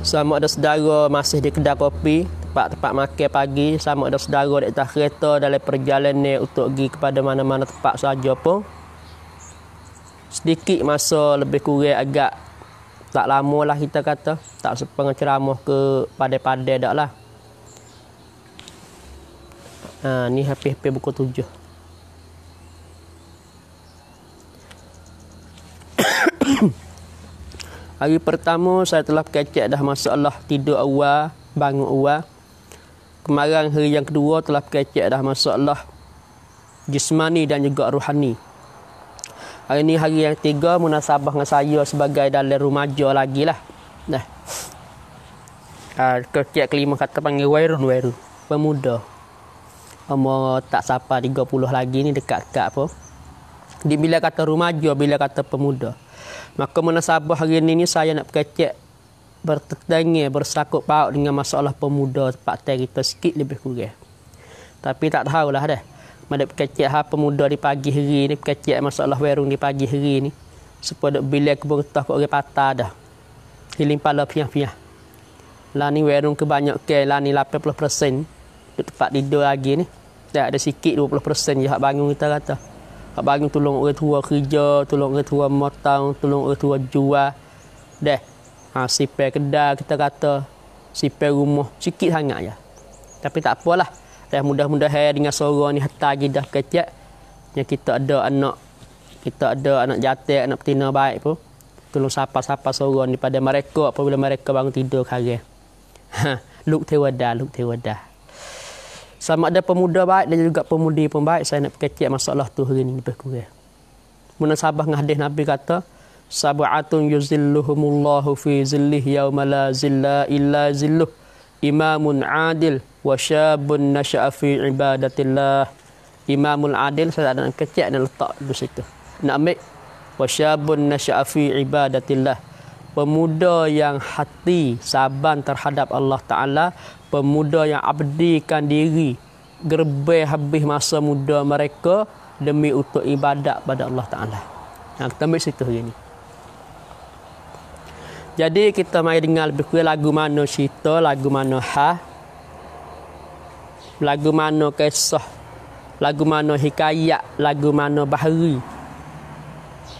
B: sama ada saudara masih di kedai kopi tempat-tempat makan pagi sama ada saudara di atas kereta dalam perjalanan untuk pergi kepada mana-mana tempat sahaja pun sedikit masa lebih kurang agak tak lama lah kita kata tak sepeng ceramah ke pada-pada dah lah ha, ni hape-hape buku tujuh hari pertama saya telah kecek dah masa Allah tidur awal bangun awal kemarin hari yang kedua telah kecek dah masa Allah jismani dan juga rohani ini hari yang tiga munasabah dengan saya sebagai dalam remaja lagi lah. Nah. Uh, Ketiak kelima kata panggil Wairun Wairun. Pemuda. Umur tak sapa 30 lagi ni dekat-dekat apa. Di bila kata remaja, bila kata pemuda. Maka munasabah hari ini ni saya nak berkecek bertetengah bersakut paut dengan masalah pemuda Pak kita sikit lebih kurang. Tapi tak tahulah dah. Mada pekerja hal pemuda di pagi hari ni, pekerja masalah warung di pagi hari ni. Supaya bila aku pun ketah kat orang patah dah. Hiling pala pihak-pihak. Lani warung kebanyakan, lah lani 80% di tempat tidur lagi ni. Tak ada sikit 20% je hak bangun kita kata. Hak bangun tolong orang tua kerja, tolong orang tua motong, tolong orang tua jual. Dah. Ha, sipir kedai kita kata. Sipir rumah. Sikit sangat je. Tapi tak apalah. Dan mudah-mudahan dengan suara ni hatta lagi dah Yang kita ada anak. Kita ada anak jatik, anak petina baik pun. Tolong sapa-sapa suara ni pada mereka apabila mereka bangun tidur kare. Ha, luk tewadah, luk tewadah. Sama ada pemuda baik dan juga pemudi pun baik. Saya nak kecil masalah tu hari ni lebih kurang. Kemudian sabah dengan hadis Nabi kata, Sabu'atun yuzilluhumullahu fi zillih yawma la zilla illa zilluh. إمام عادل وشاب نشأ في عبادة الله إمام عادل سأدعنا كتير أن نلطع بسيطة نعمل وشاب نشأ في عبادة الله pemuda yang hati saban terhadap Allah Ta'ala, pemuda yang abdikan diri, gerbih habis masa muda mereka demi untuk ibadat pada Allah Ta'ala. Yang kita ambil situ hari ini. Jadi kita mai dengar lebih kurang lagu mana cerita, lagu mana ha. Lagu mana kisah. Lagu mana hikayat, lagu mana bahari.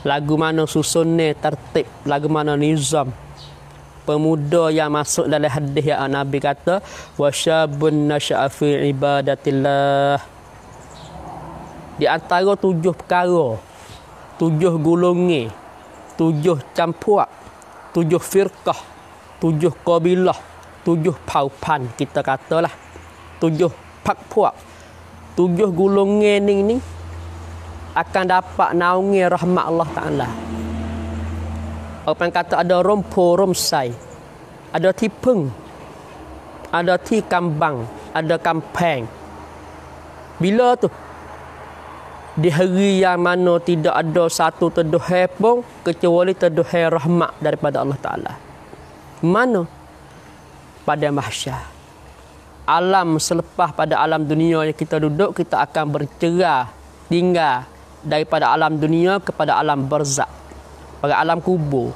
B: Lagu mana susunnya tertib, lagu mana nizam. Pemuda yang masuk dalam hadis yang Nabi kata, wasyabun nasya'a fi ibadatillah. Di antara tujuh perkara, tujuh gulungi, tujuh campuak tujuh firqah, tujuh kabilah, tujuh paupan kita katalah. Tujuh pak puak. Tujuh gulung ni ni akan dapat naungi rahmat Allah Ta'ala. Orang kata ada rompo romsai. Ada tipeng. Ada ti Ada kampeng. Bila tu? di hari yang mana tidak ada satu terduhai pun kecuali terduhai rahmat daripada Allah Ta'ala mana pada mahsyar alam selepas pada alam dunia yang kita duduk kita akan bercerah tinggal daripada alam dunia kepada alam berzak pada alam kubur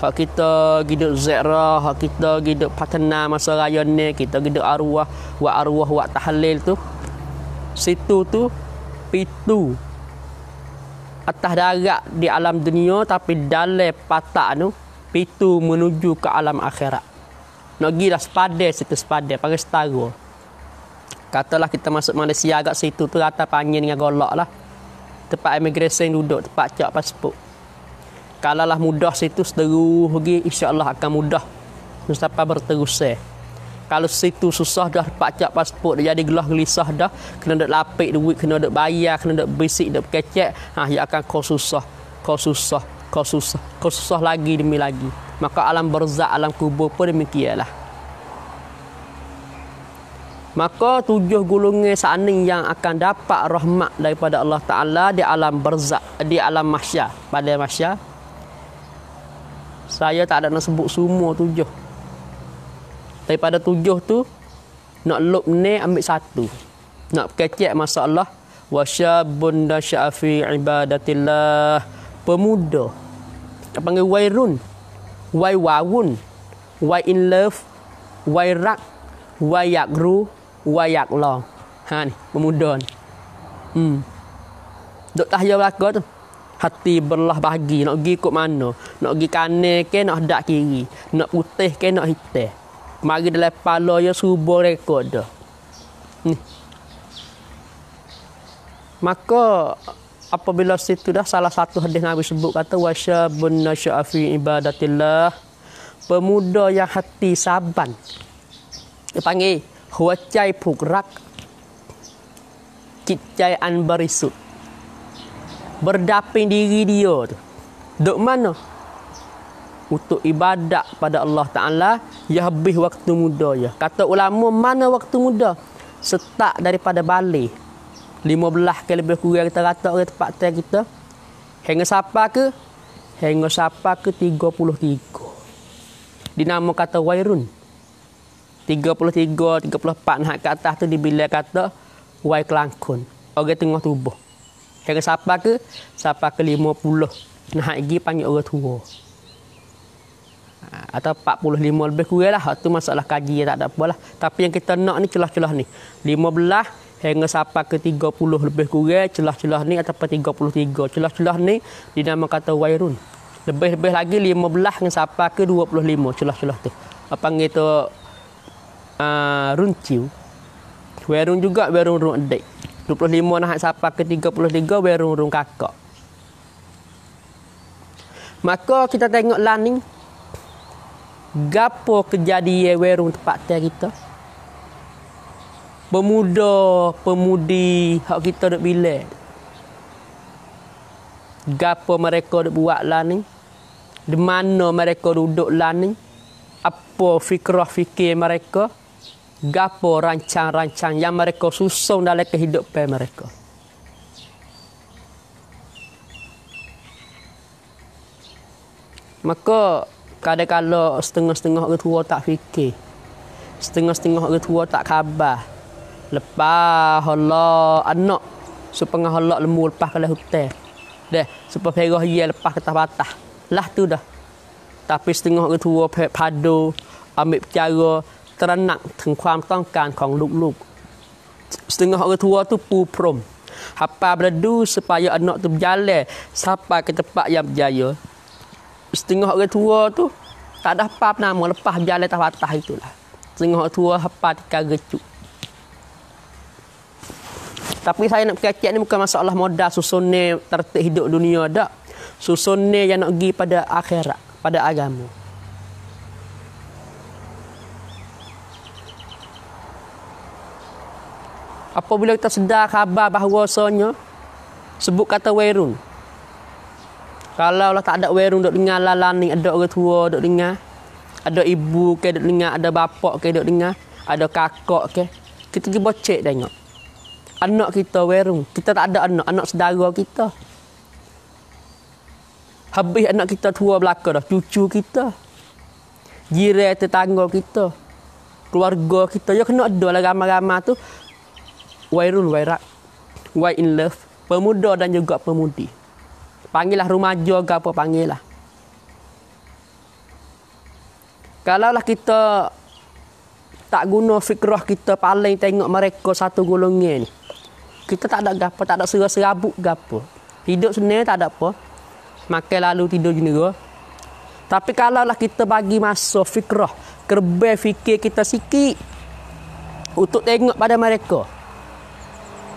B: kalau kita hidup zairah kalau kita hidup patena masa raya ni kita hidup arwah wa arwah wa tahlil tu situ tu pitu atas darat di alam dunia tapi dalam patak tu pitu menuju ke alam akhirat. Nak pergi dah sepadan situ sepadan pakai setara. Katalah kita masuk Malaysia agak situ tu rata panjang dengan golok lah. Tempat immigration duduk, tempat cak pasport. Kalau lah mudah situ seteru pergi insya-Allah akan mudah. Mustafa berterusan kalau situ susah dah pacak pasport dia jadi gelah gelisah dah kena dak lapik duit kena dak bayar kena dak bisik dak kecek ha ah, ia akan kau susah kau susah kau susah kau susah lagi demi lagi maka alam berzak alam kubur pun demikianlah Maka tujuh gulungan sana yang akan dapat rahmat daripada Allah Ta'ala di alam berzak, di alam mahsyar, pada mahsyar. Saya tak ada nak sebut semua tujuh daripada tujuh tu nak lup ni ambil satu nak kecek masalah wasyabun dasyafi ibadatillah pemuda kita panggil wairun wai wawun wai in love wai rak wai yakru wai yakla ha ni pemuda ni hmm duk tahya belaka tu hati berlah bahagi nak pergi ikut mana nak pergi kanan ke nak hadap kiri nak putih ke nak hitam Mari dalam palo yang subuh rekod dah. Ni. Maka apabila situ dah salah satu hadis Nabi sebut kata wasya bunna syafi ibadatillah pemuda yang hati saban. Dia panggil huwacai pukrak kicai anbarisut. Berdaping diri dia tu. Duk mana? untuk ibadat pada Allah Ta'ala ya habis waktu muda ya. Kata ulama mana waktu muda? Setak daripada balik. belah ke lebih kurang kita rata orang tempat tel kita. Hingga siapa ke? Hingga siapa ke 33. Dinama kata Wairun. 33, 34 nak ke atas tu dibilang kata Wai Kelangkun. Orang tengah tubuh. Hingga siapa ke? Siapa ke lima puluh? Nak pergi panggil orang tua. Ah, atau 45 lebih kurang lah. tu masalah kaji tak ada apa lah. Tapi yang kita nak ni celah-celah ni. 15 hingga sampai ke 30 lebih kurang celah-celah ni atau 33. Celah-celah ni dinamakan kata wairun. Lebih-lebih lagi 15 hingga sampai ke 25 celah-celah tu. Apa panggil tu uh, runciu. Wairun juga wairun runciu. 25 nak sampai ke 33 wairun runciu kakak. Maka kita tengok laning gapo kejadian werung tempat tel kita pemuda pemudi hak kita nak bila gapo mereka nak buat lah ni di mana mereka duduk lah ni apa fikrah fikir mereka gapo rancang-rancang yang mereka susun dalam kehidupan mereka maka kadang-kadang setengah-setengah orang tua tak fikir. Setengah-setengah orang tua tak khabar. Lepas Allah anak supengah Allah lembu lepas ke hutan. Deh, supaya perah ia lepas ke patah. Lah tu dah. Tapi setengah orang tua padu ambil percara terenak dengan kuam tongkan kong luk-luk. Setengah orang tua tu pu prom. Apa berdu supaya anak tu berjalan sampai ke tempat yang berjaya setengah orang tua tu tak ada apa nama lepas jalan tak patah itulah. Setengah orang tua apa tika gecuk. Tapi saya nak kiat ni bukan masalah modal susunnya tertik hidup dunia tak. Susunnya yang nak pergi pada akhirat, pada agama. Apabila kita sedar khabar bahawa sebut kata Wairun, kalau lah tak ada warung dok dengar lah lani, ada orang tua dok dengar. Ada ibu ke dok dengar, ada bapak ke dok dengar, ada kakak ke. Kita pergi bocek tengok. Anak kita warung, kita tak ada anak, anak saudara kita. Habis anak kita tua belaka dah, cucu kita. Jiran tetangga kita. Keluarga kita, ya kena ada lah ramah-ramah tu. Wairul wairak. Why in love. Pemuda dan juga pemudi. Panggil lah rumaja ke apa panggil lah. Kalau lah kita tak guna fikrah kita paling tengok mereka satu golongan ni. Kita tak ada gapo, tak ada serabut gapo. Hidup sebenarnya tak ada apa. Makan lalu tidur juga. Tapi kalau lah kita bagi masa fikrah, kerba fikir kita sikit untuk tengok pada mereka.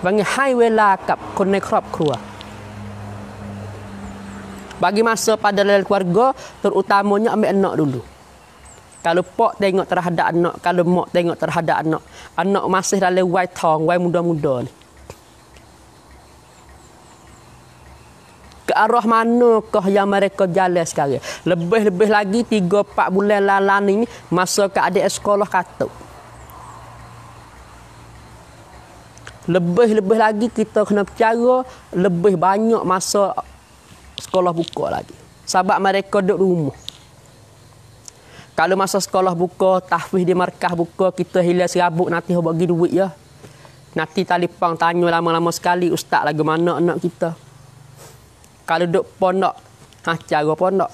B: Bagi highway lakap, connect crop keluar. Bagi masa pada lelaki keluarga, terutamanya ambil anak dulu. Kalau pak tengok terhadap anak, kalau mak tengok terhadap anak. Anak masih dalam wai tong, wai muda-muda ni. Ke arah manakah yang mereka jalan sekarang? Lebih-lebih lagi 3-4 bulan lalani ni, masa ke adik sekolah katuk. Lebih-lebih lagi kita kena percaya lebih banyak masa sekolah buka lagi. Sebab mereka duduk rumah. Kalau masa sekolah buka, tahfiz di markah buka, kita hilang serabut nanti bagi duit ya. Nanti talipang tanya lama-lama sekali, ustaz lagu mana anak kita. Kalau duduk pondok, ha, cara pondok.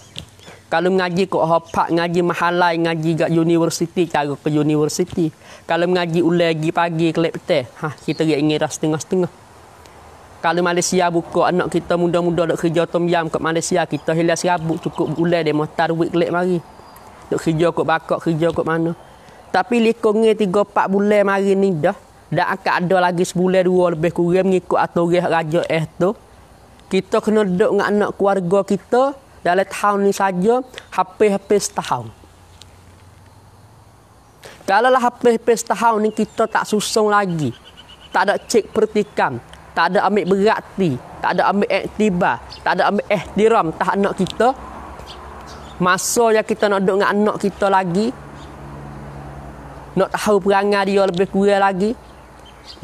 B: Kalau mengaji kok hopak, ngaji mahalai, ngaji gak university cara ke university. Kalau mengaji ulegi pagi, kelep teh, ha, kita ingin rasa setengah-setengah kalau Malaysia buka anak kita muda-muda nak kerja tom yam kat Malaysia kita hilang serabut cukup bulan dia motor week lek mari nak kerja kat bakok kerja kat mana tapi lekong 3 4 bulan mari ni dah dah akan ada lagi sebulan dua lebih kurang mengikut aturan raja eh tu kita kena duduk dengan anak keluarga kita dalam tahun ni saja hampir-hampir setahun kalau lah hampir-hampir setahun ni kita tak susung lagi tak ada cek pertikam tak ada ambil berhati, tak ada ambil iktibar, tak ada ambil ihtiram tak anak kita. Masa yang kita nak duduk dengan anak kita lagi, nak tahu perangai dia lebih kurang lagi,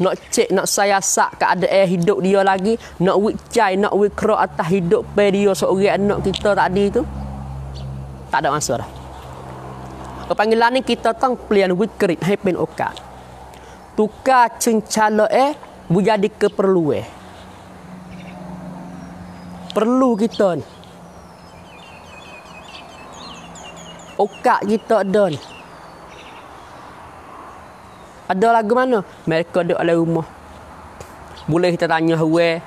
B: nak cek, nak sayasak keadaan hidup dia lagi, nak wikcai, nak wikro atas hidup dia seorang anak kita tadi itu, tak ada masa dah. Kepanggilan ni kita tang pelian wikrit, hepin oka. Tukar cincala eh, menjadi keperluan. Perlu kita ni. Okak kita ada ni. Ada lagu mana? Mereka ada oleh rumah. Boleh kita tanya huwe.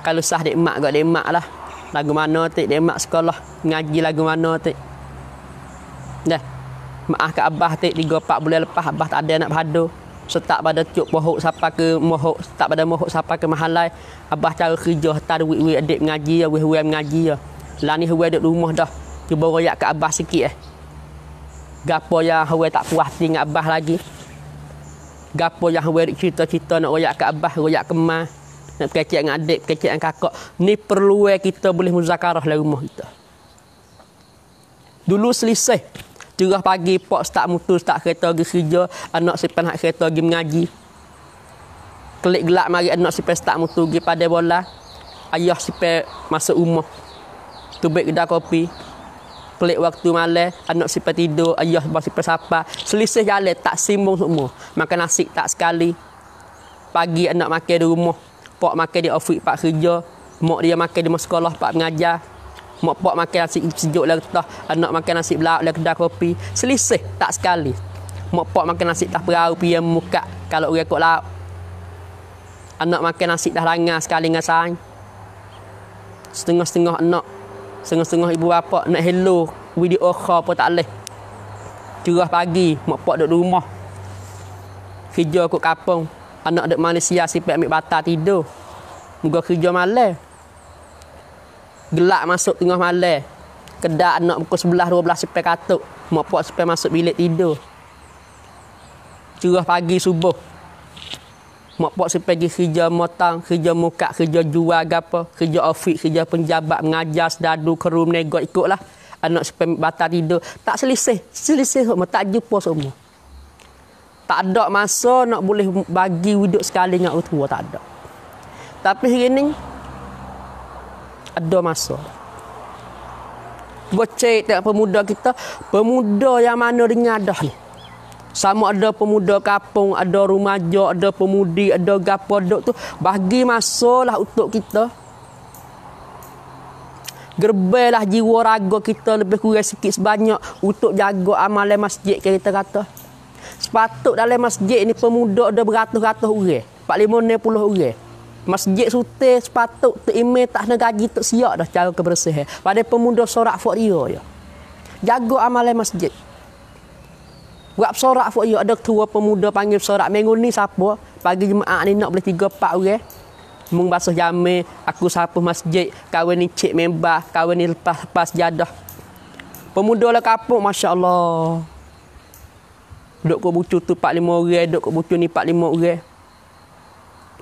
B: Kalau sah dek mak, kat dek mak lah. Lagu mana tik dek mak sekolah. Ngaji lagu mana tik. Dah. Maaf kat Abah tik. Tiga, empat bulan lepas. Abah tak ada anak berhadu setak pada cuk pohok siapa ke mohok tak pada mohok siapa ke mahalai abah cara kerja tar wi wi adik mengaji ya wi wi mengaji ya lah ni hui duduk rumah dah cuba royak ke abah sikit eh gapo yang hui tak puas hati dengan abah lagi gapo yang hui cerita-cerita nak royak ke abah royak ke mah nak kecek dengan adik kecek dengan kakak ni perlu eh, kita boleh muzakarah lah rumah kita dulu selesai Cerah pagi, pak start mutu, start kereta pergi kerja. Anak sipan nak kereta pergi mengaji. Kelik gelap mari anak sipan start mutu pergi pada bola. Ayah sipan masuk rumah. Tubik kedai kopi. Pelik waktu malam, anak sipan tidur, ayah bawa sipan sapa. Selisih jalan, tak simbung semua. Makan nasi tak sekali. Pagi anak makan di rumah. Pak makan di ofis pak kerja. Mak dia makan di sekolah, pak mengajar mak pak makan nasi sejuk lah kedah anak makan nasi belak lah kedah kopi selisih tak sekali mak pak makan nasi tak perahu pi muka kalau orang kok lauk anak makan nasi dah langa sekali dengan sang setengah-setengah anak setengah-setengah ibu bapa nak hello video call pun tak leh cerah pagi mak pak duduk rumah kerja kat kampung anak dekat Malaysia sipek ambil batal tidur Moga kerja malam gelak masuk tengah malam. Kedak anak pukul sebelah, dua belas sepi katuk. Mak puak sepi masuk bilik tidur. Curah pagi subuh. Mak puak sepi pergi kerja motang, kerja muka, kerja jual ke apa. Kerja ofis, kerja penjabat, mengajar sedadu, kerum, nego ikutlah. Anak sepi batal tidur. Tak selisih. Selisih semua. Tak jumpa semua. Tak ada masa nak boleh bagi hidup sekali dengan orang tua. Tak ada. Tapi hari ini, ada masa bercek tengok pemuda kita pemuda yang mana dengan dah ni sama ada pemuda kampung ada remaja ada pemudi ada gapo dok tu bagi masalah untuk kita gerbelah jiwa raga kita lebih kurang sikit sebanyak untuk jaga amalan masjid kita kata sepatut dalam masjid ni pemuda ada beratus-ratus orang 450 orang Masjid sute sepatut terima tak ada gaji tak siap dah cara kebersihan. Pada pemuda sorak fuk dia ya. Jaga amalan masjid. Buat sorak fuk dia ada tua pemuda panggil sorak minggu ni siapa? Pagi jemaah ni nak boleh tiga 4 orang. Mung basuh jame, aku sapu masjid, kawin ni cik memba kawin ni lepas-lepas jadah. Pemuda lah kapuk, Masya Allah. Duduk ke bucu tu 4-5 orang, duduk ke bucu ni 4-5 orang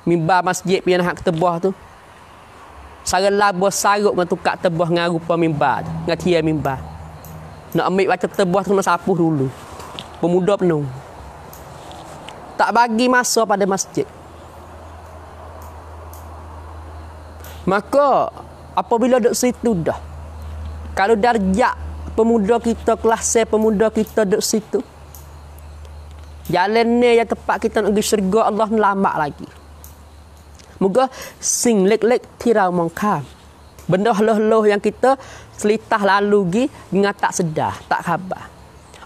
B: mimbar masjid punya hak tebah tu. Sara labuh sarup dengan tukar tebah dengan rupa mimbar tu. Dengan tiang mimbar. Nak ambil baca tebah tu nak sapuh dulu. Pemuda penuh. Tak bagi masa pada masjid. Maka apabila duduk situ dah. Kalau darjak pemuda kita, kelas saya pemuda kita duduk situ. Jalan ni yang tempat kita nak pergi syurga Allah ni lagi. Moga sing lek-lek ti mongka. Benda loh-loh yang kita selitah lalu gi dengan tak sedah, tak khabar.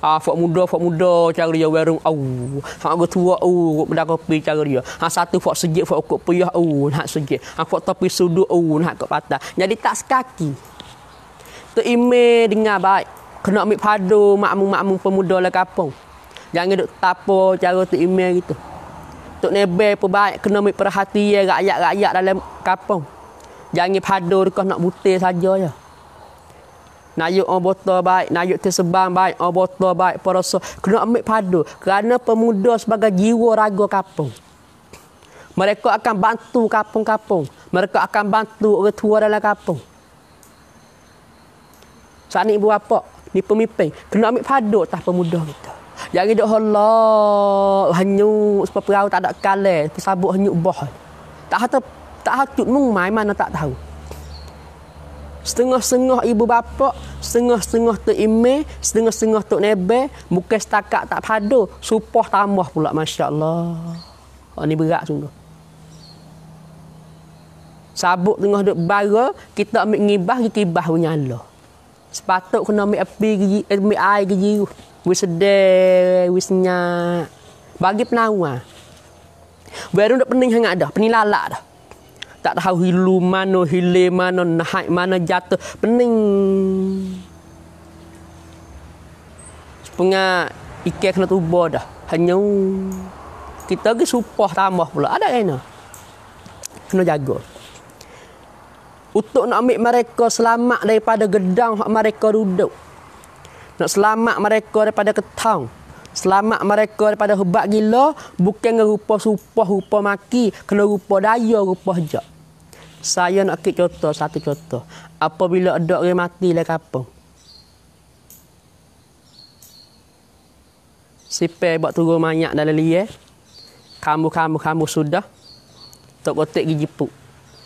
B: Ah, fok muda, fok muda, cara dia warung, au. Oh. Hak tua. au, oh. kok benda kopi cara dia. Hak satu fok sejuk fok kok payah, au, oh. nak sejuk. Hak fok topi sudu. au, oh. nak kok patah. Jadi tak sekaki. Tu ime dengar baik. Kena ambil padu makmum-makmum pemuda lah kapung. Jangan duk tapo cara tu ime gitu. Tok Nebel pun baik kena ambil perhatian rakyat-rakyat dalam kampung. Jangan padu kau nak butir saja ya. Nayuk orang botol baik, nayuk tersebang baik, orang botol baik, perasa. Kena ambil padu. Kerana pemuda sebagai jiwa raga kampung. Mereka akan bantu kampung-kampung. Mereka akan bantu orang tua dalam kampung. Saat ibu bapa, ni pemimpin. Kena ambil padu tak pemuda kita. Yang hidup Allah hanyu sebab perahu tak ada kale, eh, pesabuk hanyu boh. Tak ada tak hatu mung mai mana tak tahu. Setengah-setengah ibu bapa, setengah-setengah tu ime, setengah-setengah tu nebe, muka setakat tak padu, supah tambah pula masya-Allah. Oh ni berat sungguh. Sabuk tengah duk bara, kita ambil ngibah, kita ibah punya Allah. Sepatut kena ambil api, ambil air ke jiru wis sedih, wis nyak. Bagi penawa. Ah. Baru nak pening hangat dah, pening lalak dah. Tak tahu hilu mana, hile mana, nahai mana, jatuh. Pening. Sepunya ikan kena tubuh dah. Hanya kita ke supah tambah pula. Ada kena. Kena jaga. Untuk nak ambil mereka selamat daripada gedang mereka duduk. Nak selamat mereka daripada ketang. Selamat mereka daripada hebat gila. Bukan rupa supah, rupa maki. Kena rupa daya, rupa hejak. Saya nak kik contoh, satu contoh. Apabila ada orang mati lah kapan. Sipe buat turun mayat dalam liye. Kamu, kamu, kamu sudah. Tok kotik gigi puk.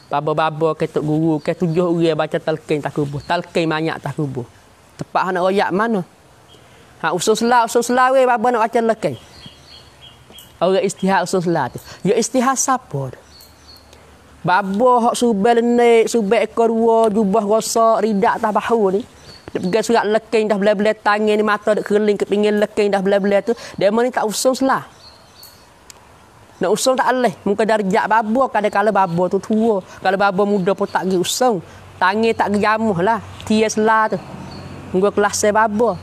B: Baba-baba ke tok guru ke tujuh orang baca talqin tak kubur. Talqin mayat tak kubur. Tempat anak royak mana? Ha, usul selah, usul selah weh, apa nak baca lekai? Orang istihad usul selah tu. Ya istihad siapa Babo hok subek lenek, subek ekor dua, jubah rosak, ridak tak bahu ni. Dia pegang surat lekin dah bela-bela tangan ni, mata dia keliling ke pinggir lekin dah bela-bela tu. Dia ni tak usung selah. Nak usung tak boleh. Muka darjak babo, kadang-kadang babo tu tua. Kalau babo muda pun tak pergi usung. Tangan tak pergi lah. Tia selah tu. Gua kelas saya babo.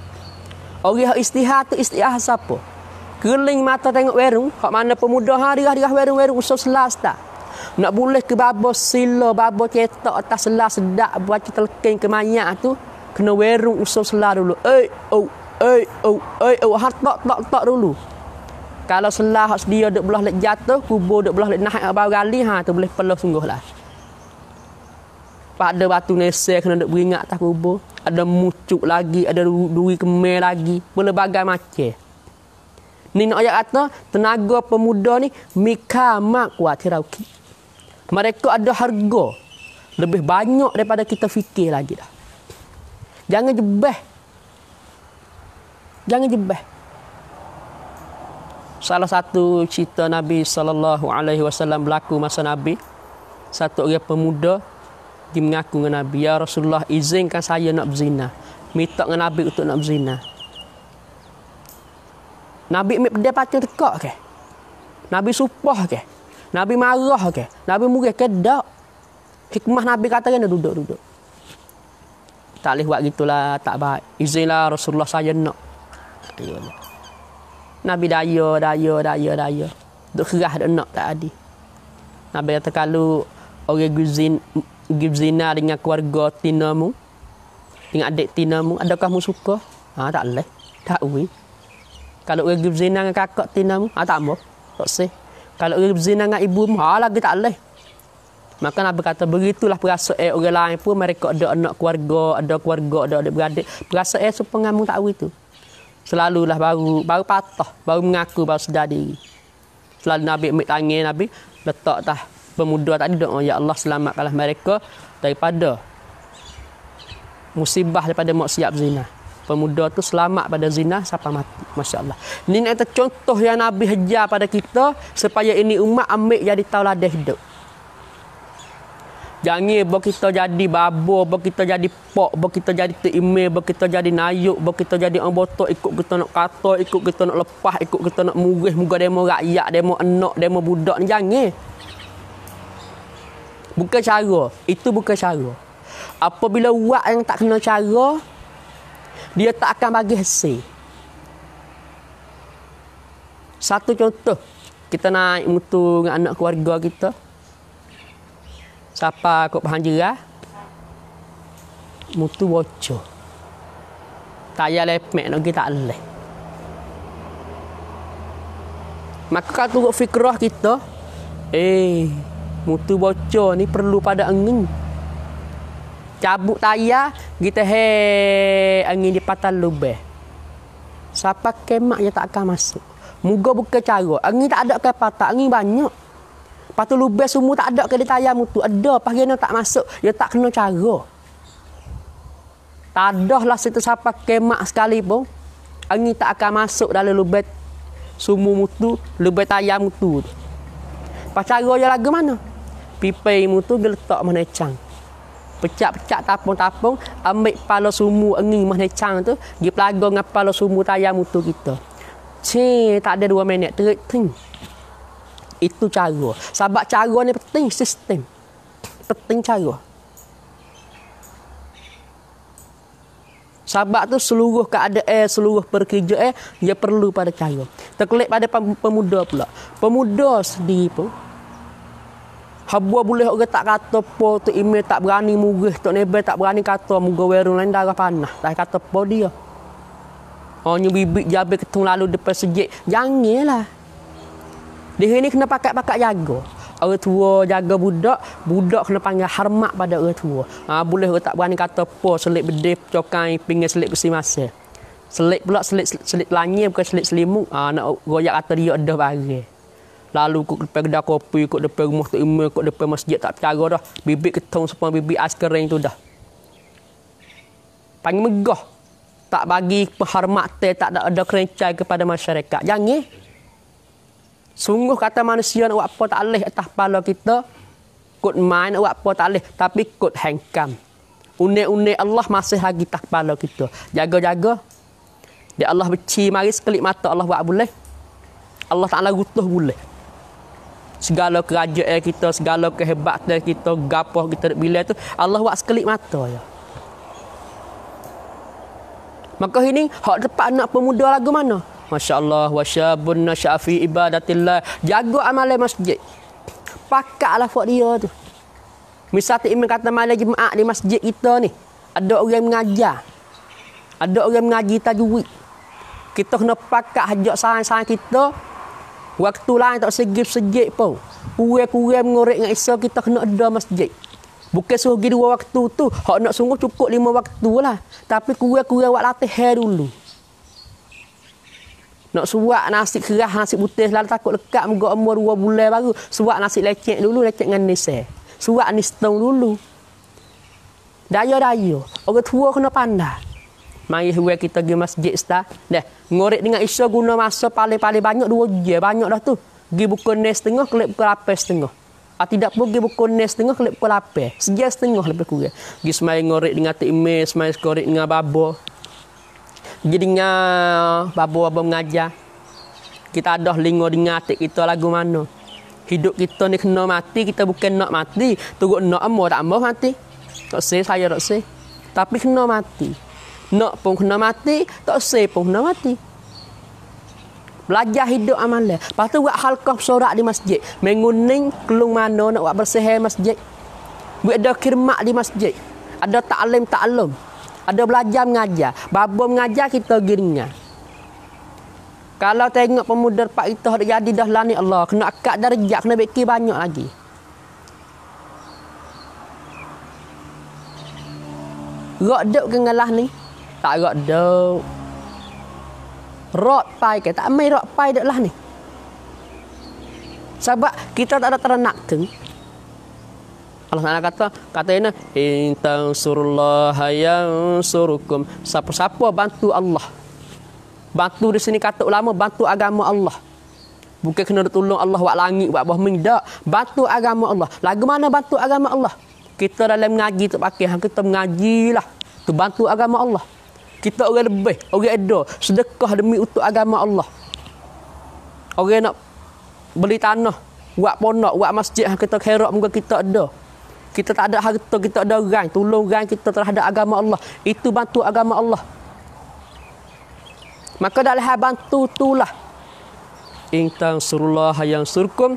B: Orang yang istihad tu istihad siapa? Keling mata tengok warung. kau mana pemuda hari hari warung warung usus selas tak? Nak boleh ke babo sila babo cetak atas selas sedak buat kita lekeng kemanya tu. Kena warung usus selas dulu. Eh, oh, eh, oh, eh, oh. Hak tak, tak, tak dulu. Kalau selah hak dia duk belah lek jatuh, kubur duk belah lek naik abau gali, ha tu boleh peluh sungguh lah. Pak ada batu nesel kena duk beringat atas kubur ada mucuk lagi, ada duri kemer lagi, berbagai macam. Ni nak ayat kata, tenaga pemuda ni mika mak kuat tirauki. Mereka ada harga lebih banyak daripada kita fikir lagi dah. Jangan jebeh. Jangan jebeh. Salah satu cerita Nabi sallallahu alaihi wasallam berlaku masa Nabi satu orang pemuda pergi mengaku dengan Nabi, Ya Rasulullah izinkan saya nak berzina. Minta dengan Nabi untuk nak berzina. Nabi ambil dia pacar tekak ke? Nabi supah ke? Nabi marah ke? Nabi murah ke? Tak. Hikmah Nabi kata kena duduk-duduk. Tak boleh buat gitulah, tak baik. Izinlah Rasulullah saya nak. Nabi daya, daya, daya, daya. Duk kerah dia nak tak adi. Nabi kata kalau orang guzin pergi berzina dengan keluarga tinamu? Dengan adik tina tinamu? Adakah mu suka? Ha, tak boleh. Tak boleh. Kalau pergi berzina dengan kakak tina tinamu? Ha, tak boleh. Tak boleh. Kalau pergi berzina dengan ibu mu? Ha, lagi tak boleh. Maka Nabi kata begitulah perasaan eh, orang lain pun mereka ada anak keluarga, ada keluarga, ada adik beradik. Perasaan eh, sepengamu tak tahu itu. Selalulah baru baru patah, baru mengaku, baru sedar diri. Selalu Nabi ambil tangan Nabi, letak tah pemuda tadi doa ya Allah selamatkanlah mereka daripada musibah daripada maksiat zina pemuda tu selamat pada zina siapa mati masya-Allah Ini nak contoh yang nabi hajar pada kita supaya ini umat ambil jadi tauladan hidup Jangan bo kita jadi babo, bo kita jadi pok, bo kita jadi teime, bo kita jadi nayuk, bo kita jadi orang botok ikut kita nak kata, ikut kita nak lepas, ikut kita nak murih, muga demo rakyat, demo enok, demo budak ni jangan. Bukan cara. Itu bukan cara. Apabila wak yang tak kena cara, dia tak akan bagi hasil. Satu contoh, kita naik mutu dengan anak keluarga kita. Siapa kau penghanjirah? Mutu bocor. Tak payah lepek, nak kita alih. Maka tu fikrah kita, eh, Mutu bocor ni perlu pada angin. Cabut tayar, kita he angin di patah lubeh. Siapa kemak yang tak akan masuk. Muga buka cara. Angin tak ada ke patah, angin banyak. Lepas tu lubeh semua tak ada ke di tayar mutu. Ada, pagi tak masuk, dia tak kena cara. Tak ada lah situ siapa kemak sekali pun Angin tak akan masuk dalam lubeh sumu mutu, lubeh tayar mutu. Pas Pacara dia lagi mana? pipai mu tu dia letak mana cang. Pecak-pecak tapung-tapung, ambil pala sumu engi mana cang tu, dia pelagang dengan pala sumu tayang tu kita. Cing, tak ada dua minit, terik ting. Itu cara. Sebab cara ni penting sistem. Penting cara. Sebab tu seluruh keadaan, seluruh perkerja eh, dia perlu pada cara. Terkelip pada pemuda pula. Pemuda sendiri pun, Habua boleh orang tak kata apa tu email tak berani murah tok nebel tak berani kata muga weru lain darah panah tak kata apa dia Hanya bibik jabe ketung lalu depan sejik janganlah di sini kena pakat-pakat jaga orang tua jaga budak budak kena panggil hormat pada orang tua ha, ah, boleh orang tak berani kata apa selit bedih cokai pinggir selit besi masa selit pula selit selit, selit langit bukan selit selimut ha, nak goyak kata dia ada bagi lalu kat depan kopi, kat depan rumah tak imam, kat depan masjid tak percara dah. Bibik ketong sepan bibik askering tu dah. Panggil megah. Tak bagi penghormatan, tak ada, ada kerencai kepada masyarakat. Jangan. Eh? Sungguh kata manusia nak buat apa tak boleh atas kepala kita. Kut main nak buat apa tak boleh. Tapi kut hengkam. Unik-unik Allah masih lagi tak kepala kita. Jaga-jaga. Dia Allah beci mari sekelip mata Allah buat boleh. Allah Ta'ala gutuh boleh segala kerajaan kita, segala kehebatan kita, gapoh kita di bilai tu, Allah buat sekelip mata ya. Maka ini hak tepat anak pemuda lagu mana? Masya-Allah wa syabun nasyafi ibadatillah. Jaga amalan masjid. Pakatlah fuad dia tu. Misal tak imam kata malam Jumaat di masjid kita ni. Ada orang mengajar. Ada orang mengaji tajwid. Kita kena pakat hajat sarang-sarang kita. Waktu lain tak segit-segit pun. Kurai-kurai mengorek dengan isa kita kena ada masjid. Bukan suruh pergi dua waktu tu. Hak nak sungguh cukup lima waktu lah. Tapi kurai-kurai buat latih dulu. Nak suap nasi kerah, nasi putih lalu takut lekat. Muka umur dua bulan baru. Suap nasi lecek dulu, lecek dengan nisai. Suap nisai dulu. Daya-daya. Orang tua kena pandai mai huwe kita pergi masjid sta dah ngorek dengan isya guna masa paling-paling banyak dua je banyak dah tu pergi buku ni setengah kelip pukul apa setengah Ah tidak pun pergi buku ni setengah kelip pukul apa sejak setengah lebih kurang pergi semai ngorek dengan tik me semai ngorek dengan babo pergi dengan babo-babo mengajar kita ada lingo dengan tik kita lagu mana hidup kita ni kena mati kita bukan nak mati tunggu nak mau tak mau mati tak saya saya tak saya tapi kena mati nak pun kena mati, tak se pun kena mati. Belajar hidup amal. Lepas tu buat halkah sorak di masjid. Menguning kelung mana nak buat bersih masjid. Buat ada kirmak di masjid. Ada ta'lim ta'lum. Ada belajar mengajar. Babu mengajar kita giringan. Kalau tengok pemuda Pak itu dah jadi dah lani Allah. Kena akak darjah, kena fikir banyak lagi. Gak duk ke ngalah ni tak rot dah Rot pai ke tak mai rot pai dak lah ni. Sebab kita tak ada ternak tu. Allah Taala kata, kata ini intan surullah yansurukum. Siapa-siapa bantu Allah. Bantu di sini kata ulama bantu agama Allah. Bukan kena tolong Allah buat langit, buat bawah mengi. Tak. Bantu agama Allah. Lagu mana bantu agama Allah? Kita dalam ngaji tak pakai. Kita mengaji lah. Itu bantu agama Allah. Kita orang lebih, orang ada sedekah demi untuk agama Allah. Orang nak beli tanah, buat pondok, buat masjid kita kerok muka kita ada. Kita tak ada harta, kita ada orang, tolong orang kita terhadap agama Allah. Itu bantu agama Allah. Maka dalam hal bantu itulah. In tansurullah yang surkum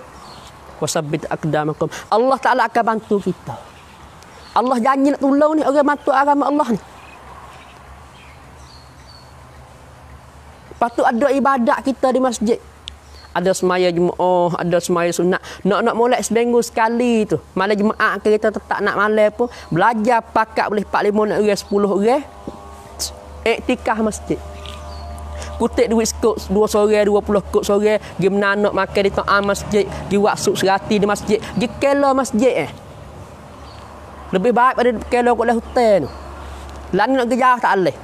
B: wasabbit akdamakum. Allah Taala akan bantu kita. Allah janji nak tolong ni orang bantu agama Allah ni. Patut ada ibadat kita di masjid. Ada semaya jemaah, ada semaya sunat. Nak-nak mulai seminggu sekali tu. Malah jemaah kita tetap nak malam pun. Belajar pakat boleh 4, 5, 6, 10 orang. Iktikah masjid. Kutik duit sekut dua sore, dua puluh sekut sore. Gim nanak makan di tengah masjid. Gim waksud serati di masjid. Gim kela masjid eh. Lebih baik pada kela kot leh hutan. lain nak kejar tak boleh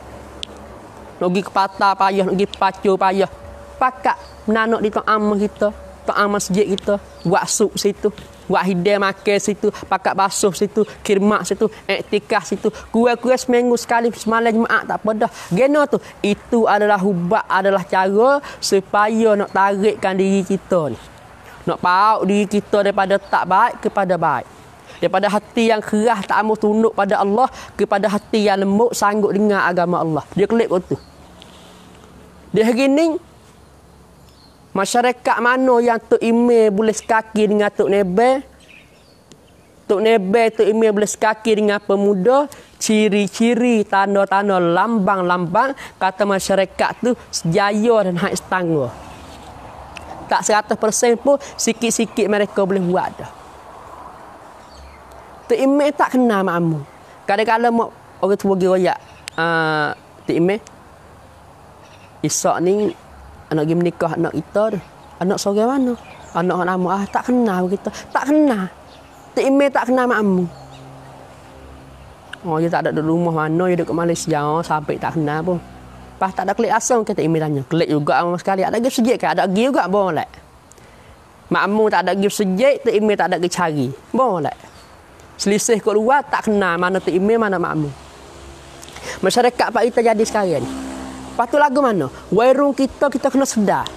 B: nak pergi ke patah payah, nak pergi pacu payah. Pakak menanak di tuan amah kita, tuan amah sejik kita, buat sup situ, buat hidang makan situ, pakak basuh situ, kirmak situ, etikah situ, kuih-kuih seminggu sekali, semalam jemaat tak pedah. Gena tu, itu adalah hubat, adalah cara supaya nak tarikkan diri kita ni. Nak pauk diri kita daripada tak baik kepada baik. Daripada hati yang keras tak mahu tunduk pada Allah kepada hati yang lembut sanggup dengar agama Allah. Dia klik waktu tu. Di hari ni Masyarakat mana yang Tok Ime boleh sekaki dengan Tok Nebe Tok Nebe, Tok Ime boleh sekaki dengan pemuda Ciri-ciri, tanda-tanda, lambang-lambang Kata masyarakat tu sejaya dan haid setangga Tak 100% pun sikit-sikit mereka boleh buat dah Tok Ime tak kenal makmu Kadang-kadang orang tua pergi royak uh, Tok Ime Isak ni anak pergi menikah anak kita tu. Anak seorang mana? Anak anak amu. Ah, tak kenal kita. Tak kenal. Tak ime tak kenal mak amu. Oh, dia tak ada di rumah mana. Dia dekat Malaysia. Oh, sampai tak kenal pun. Pas tak ada klik asam ke tak ime tanya. Klik juga sama sekali. Ada lagi sejik kan? Ada lagi juga boleh. Mak amu tak ada lagi sejik. Tak ime tak ada lagi cari. Boleh. Selisih ke luar tak kenal mana tak ime mana mak amu. Masyarakat Pak Ita jadi sekarang Lepas tu lagu mana? Warung kita kita kena sedar.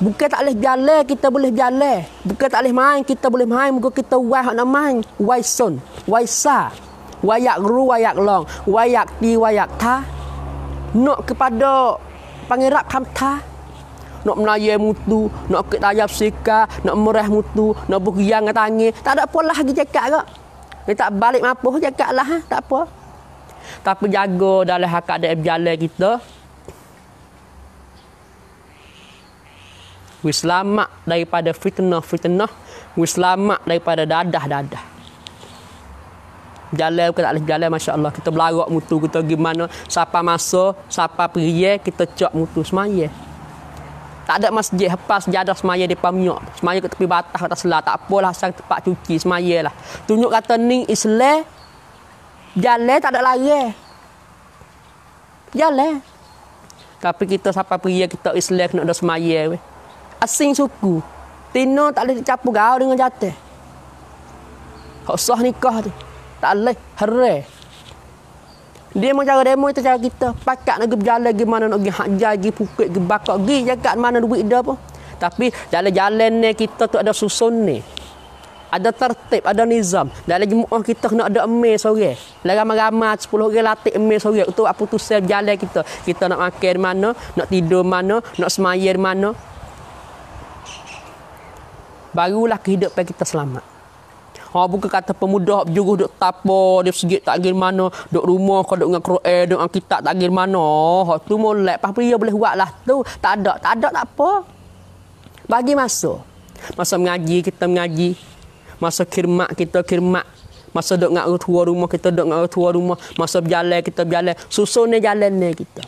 B: Bukan tak boleh jalan, kita boleh jalan. Bukan tak boleh main, kita boleh main. Bukan kita wai nak main. Wai son, wai sa. Wayak ru, wayak long. Wayak ti, wayak ta. Nak kepada pangerap kam ta. Nak menaya mutu, nak ketayap sika, nak merah mutu, nak bukian ngatangi. Tak ada pola lagi cakap kak. Kita balik mampu cakap lah. Ha? Tak apa. Tapi jaga dalam hak ada berjalan kita. We selamat daripada fitnah-fitnah. We selamat daripada dadah-dadah. Jalan bukan tak boleh jalan, Masya Allah. Kita belarak mutu, kita gimana. Siapa masa, siapa pria, kita cok mutu semaya. Tak ada masjid hepas jadah semaya di pamiok. Semaya ke tepi batas, kata selah. Tak apalah, asal tempat cuci semaya lah. Tunjuk kata ni Islam, jalan tak ada lari. Jalan. Tapi kita siapa pria, kita Islam, kena ada semaya. Weh asing suku. Tino tak boleh dicapu gaul dengan jatuh. Kau sah nikah tu. Tak boleh. Hore. Dia mau cara demo itu cara kita. Pakat nak berjalan mana nak pergi hajar, pergi pukit, pergi bakar, pergi jaga mana duit dia pun. Tapi jalan-jalan ni kita tu ada susun ni. Ada tertib, ada nizam. Dan lagi oh, kita nak ada emir sore. Lagi ramai-ramai, sepuluh orang latih emir sore. Itu apa tu sel jalan kita. Kita nak makan mana, nak tidur mana, nak semayar mana barulah kehidupan kita selamat. Ha, bukan kata pemuda juga duduk tapo, dia sikit tak gil mana, duduk rumah kau duduk dengan Quran, duduk eh, dengan kitab tak gil mana. Ha, tu molek, pas dia boleh buat lah tu. Tak ada, tak ada tak apa. Bagi masa. Masa mengaji, kita mengaji. Masa kirmak, kita kirmak. Masa duduk dengan orang tua rumah, kita duduk dengan orang tua rumah. Masa berjalan, kita berjalan. Susun ni jalan ni kita.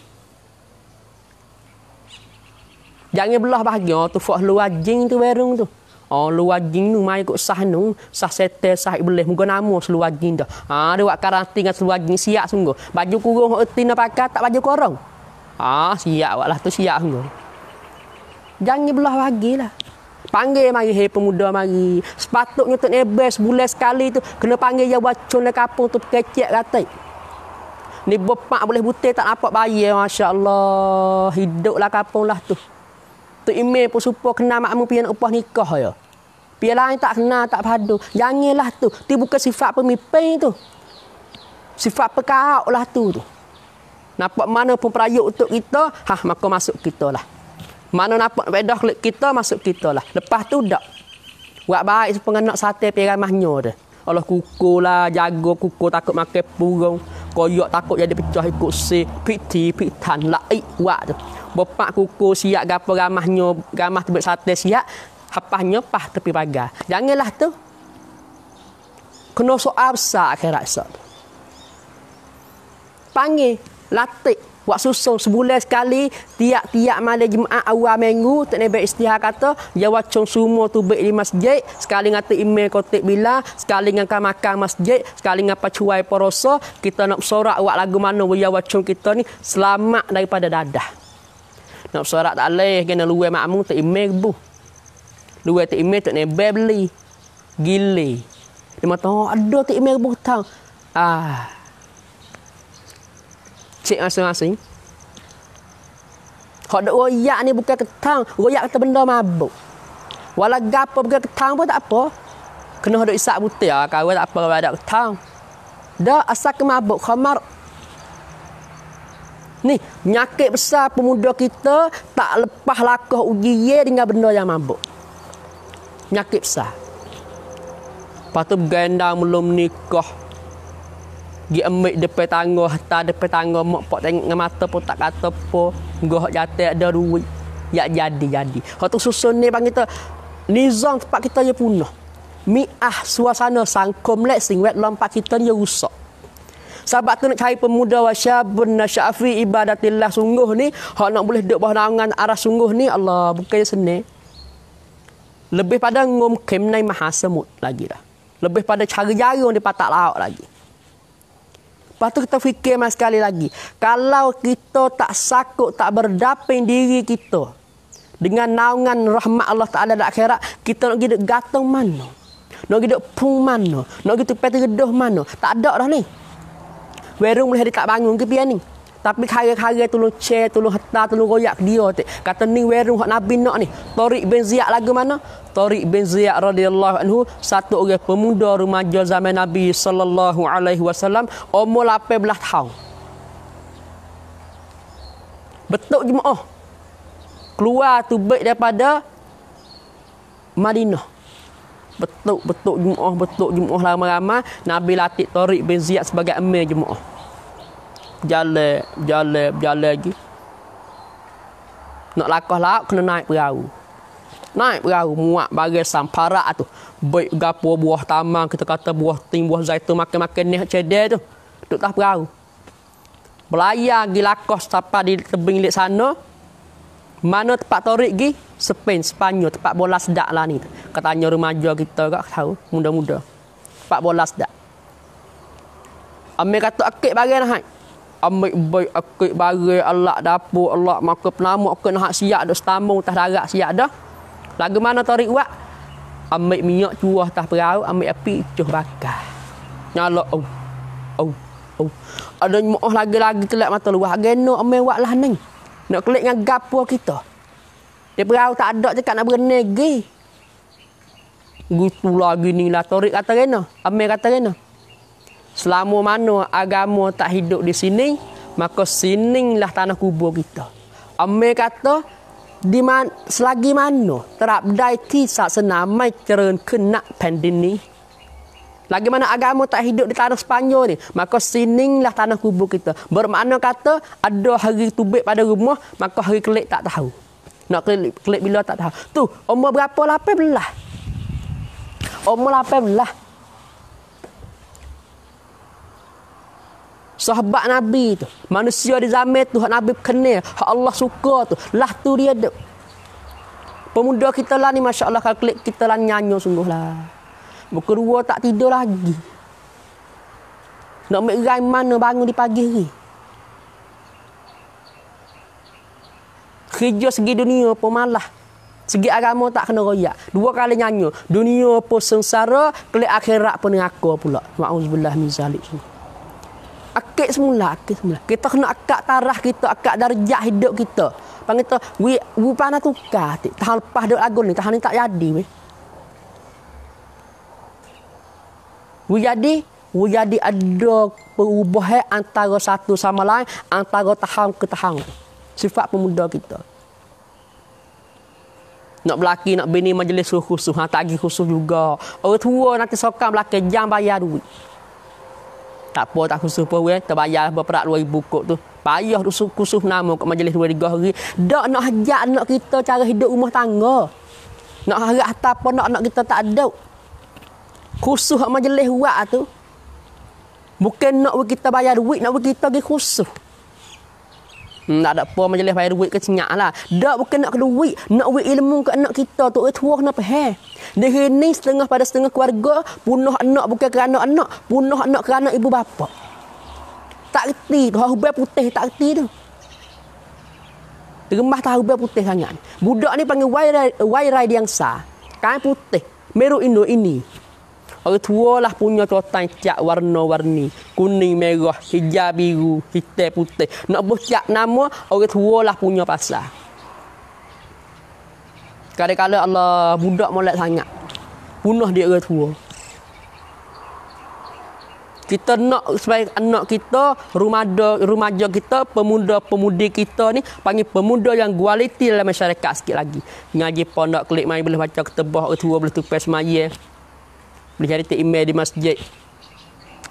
B: Jangan belah bahagia. Tu fuk luar tu berung tu. Oh luar jin nu mai kok sah nu, sah setel sah iblis muga nama seluar jin dah. Ha ada wak karantin dengan seluar jin siap sungguh. Baju kurung hok tin pakai tak baju korong. Ha siap wak tu siap sungguh. Jangan belah lagi lah. Panggil mari hei pemuda mari. Sepatutnya tu nebes bulan sekali tu kena panggil ya wacun nak kapung tu kecek ratai. Ni bapak boleh butir tak dapat bayar masya-Allah. Hiduplah kapung lah tu. Tok Imel pun super kenal makmu pian upah nikah ya. Pian lain tak kenal tak padu. Janganlah tu. Ti bukan sifat pemimpin tu. Sifat pekak lah tu tu. Nampak mana pun perayuk untuk kita, ha maka masuk kita lah. Mana nampak bedah kulit kita masuk kita lah. Lepas tu dak. Buat baik supaya nak sate pirai mahnya tu. Allah kuku lah, jago kuku takut makan burung. Koyok takut jadi pecah ikut si. Piti, pitan, laik, wak tu. Bopak kuku siap gapo ramahnya ramah tebet sate siap hapahnya pah tepi pagar janganlah tu kena so absa akhirat sok panggil latik buat susung sebulan sekali tiap-tiap malam Jumaat awal minggu tak nak baik istihar kata dia ya wacung semua tu baik di masjid sekali ngata imej kotik bila sekali ngangka makan masjid sekali ngapa cuai poroso kita nak sorak buat lagu mana dia ya wacung kita ni selamat daripada dadah nak bersorak tak boleh. Kena luwe makmu tak imeh ke buh. Luwe tak imeh tak nebe beli. Gile. Dia mata, oh, ada tak imeh buh tau. Ah. Cik masing-masing. Kau dah royak ni bukan ketang. Royak kata benda mabuk. Walau gapa bukan ketang pun tak apa. Kena ada isap putih. Ah, kau tak apa kalau ada ketang. Dah asal kemabuk. Kau Ni, nyakit besar pemuda kita tak lepas lakuh uji ye dengan benda yang mabuk. Nyakit besar. Lepas tu bergandang belum nikah. Gi emik depan tangga, hata depan tangga, mak pak tengok dengan mata pun tak kata apa. Gua jatuh ada duit. Ya jadi-jadi. Waktu susun ni bang kita, nizam tempat kita je punah. Mi'ah suasana sangkom lek sing lompat kita ni rusak. Sahabat tu nak cari pemuda wasyabun syafi ibadatillah sungguh ni. Hak nak boleh duduk bawah naungan arah sungguh ni. Allah bukannya seni. Lebih pada ngom kemnai naik mahasamut lagi lah, Lebih pada cari jari orang patak lauk lagi. Lepas tu kita fikir mas sekali lagi. Kalau kita tak sakut, tak berdaping diri kita. Dengan naungan rahmat Allah Ta'ala di akhirat. Kita nak pergi gatung mana? Nak pergi pung mana? Nak pergi petredoh mana? Tak ada dah ni. Warung mulai hari tak bangun ke pian ni. Tapi kaya-kaya tolong cek, tolong hata, tolong royak dia. Te. Kata ni warung hak Nabi nak ni. Tariq bin Ziyad lagu mana? Tariq bin Ziyad radhiyallahu anhu satu orang pemuda remaja zaman Nabi sallallahu alaihi wasallam umur 18 tahun. Betul jemaah. Keluar tu baik daripada Madinah betuk betuk jumaah betuk jumaah ramai-ramai Nabi latih Tariq bin Ziyad sebagai amir jumaah jale jale jale lagi nak lakah lah kena naik perahu naik perahu muak bagai sampara tu baik gapo buah taman kita kata buah tim buah zaitun makan-makan ni cedek tu duduk tak perahu belayar gilakos sampai di tebing lek sana mana tempat torik gi? Spain, Spanyol, tempat bola sedak lah ni. Katanya remaja kita tak tahu, muda-muda. Tempat bola sedak. Ambil kata akik bagai lah hai. Ambil baik akik bagai Allah dapur Allah maka penama aku nak siap dah setamung tak darat siap dah. Lagi mana tarik buat? Ambil minyak cuah tak perahu, ambil api cuh bakar. Nyala oh, oh, oh. Ada nyemoh lagi-lagi kelak mata luah genok ambil buat lah ni. Nak kulit dengan gapur kita. Dia perahu tak ada cakap nak bernegi. Gitu lagi ni lah. Torik kata kena. Amir kata kena. Selama mana agama tak hidup di sini, maka lah tanah kubur kita. Amir kata, di man, selagi mana terabdai tisak senamai cerun kena pandini. ni. Lagi mana agama tak hidup di tanah Sepanyol ni. Maka sininglah tanah kubur kita. Bermakna kata ada hari tubik pada rumah. Maka hari kelik tak tahu. Nak kelik, kelik bila tak tahu. Tu umur berapa lapan belah. Umur lapan belah. Sahabat Nabi tu. Manusia di zaman tu. Hak Nabi kenal. Hak Allah suka tu. Lah tu dia duk. Pemuda kita lah ni. Masya Allah. Kalau klik kita lah nyanyi sungguh lah. Buku dua tak tidur lagi. Nak ambil gerai mana bangun di pagi ni. Kerja segi dunia pun malah. Segi agama tak kena royak. Dua kali nyanyi. Dunia pun sengsara. Kali akhirat pun aku pula. Ma'udzubillah min zalik semua. Akik semula. Akik semula. Kita kena akak tarah kita. Akak darjah hidup kita. Panggil tu. Wupana tukar. Tahan lepas dia lagu ni. Tahun ni tak jadi. Weh. Wujadi, wujadi ada perubahan antara satu sama lain, antara tahang ke tahang. Sifat pemuda kita. Nak berlaki, nak bini majlis suruh khusus. Ha, tak lagi khusus juga. Orang tua nanti sokan berlaki, jangan bayar duit. Tak apa, tak khusus pun. Eh. Terbayar beberapa dua ribu kot tu. bayar tu khusus nama kat majlis dua tiga hari. Tak nak ajak anak kita cara hidup rumah tangga. Nak harap atas nak anak kita tak ada khusus hak majlis buat lah tu bukan nak kita bayar duit nak kita pergi khusus hmm, tak ada apa majlis bayar duit ke senyak lah tak bukan nak duit nak duit ilmu ke anak kita tu itu eh, tua kenapa he di sini setengah pada setengah keluarga punuh anak bukan kerana anak punuh anak kerana ibu bapa tak kerti tu putih tak kerti tu Terimbah tahu bel putih sangat. Budak ni panggil wairai, wairai yang sah. Kain putih. Meru Indo ini. Orang tua lah punya cotan cak warna-warni. Kuning, merah, hijau, biru, hitam, putih. Nak buat cak nama, orang tua lah punya pasal. Kadang-kadang Allah budak molek sangat. Punah dia orang tua. Kita nak supaya anak kita, rumada, rumaja kita, pemuda-pemudi kita ni panggil pemuda yang kualiti dalam masyarakat sikit lagi. Ngaji pondok klik main boleh baca ketebah orang tua boleh tupai semaya boleh cari email di masjid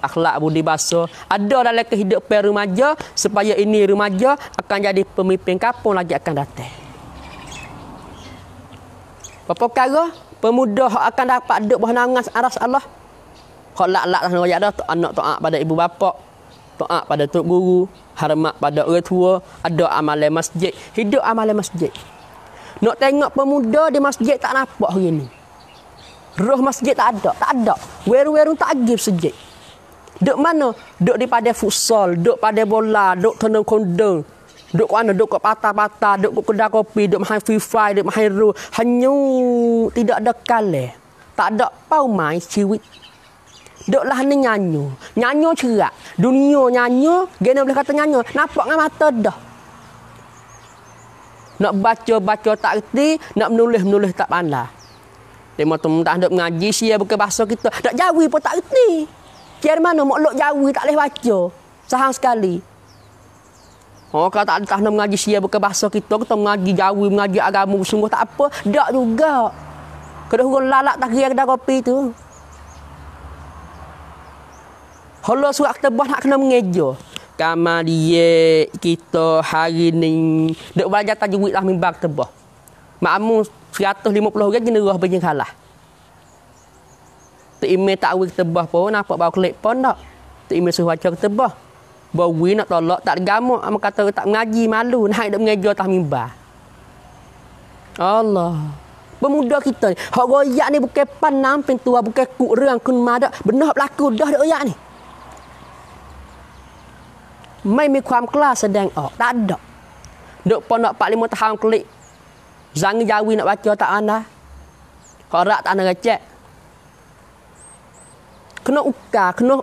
B: akhlak budi bahasa ada dalam kehidupan remaja supaya ini remaja akan jadi pemimpin kapung lagi akan datang Bapa perkara pemuda akan dapat duduk bahanangan aras Allah kalau lak lak nak lah ada anak tu pada ibu bapa Taat pada tok guru, hormat pada orang tua, ada amalan masjid, hidup amalan masjid. Nak tengok pemuda di masjid tak nampak hari ni. Roh masjid tak ada, tak ada. Weru-weru tak agib sejik. Dok mana? Dok di pada futsal, dok pada bola, dok tenang kondo. Dok ke mana? Dok ke patah-patah, dok ke kedai kopi, dok main FIFA, dok main Hero. Hanyu tidak ada kale. Tak ada pau main ciwit. Dok lah ni nyanyu Nyanyo cerak. Dunia nyanyu, gena boleh kata nyanyo. Nampak dengan mata dah. Nak baca-baca tak erti, nak menulis-menulis tak pandai. Lima tu tak hendak mengaji sia buka bahasa kita. Tak jawi pun tak reti. Kiar mana makhluk jawi tak boleh baca. Sahang sekali. Oh, kalau tak ada tak nak mengaji sia buka bahasa kita, kita mengaji jawi, mengaji agama, semua tak apa. Tak juga. Kena hurung lalak tak kira kedai kopi tu. Allah surat kita buat nak kena mengeja. Kamar dia kita hari ni. Dia belajar tajwid lah mimbang kita Makmum 150 orang jenerah bincang kalah. Tak ime tak awi ketebah pun, nampak bau kelik pun tak. Tak ime suruh baca ketebah. Bawi nak tolak, tak gamuk. Amal kata tak mengaji, malu. Naik tak mengajar, tak mimba. Allah. Pemuda kita ni. Hak royak ni bukan panam, pintuah, bukan kuk reang, kun madak. Benar berlaku dah dah royak ni. Mai mi kuam kelas sedang ok. Oh, tak ada. Duk pon nak 45 tahun kelip Zang jawi nak baca tak ana. Korak tak ana recek. Kena uka, kena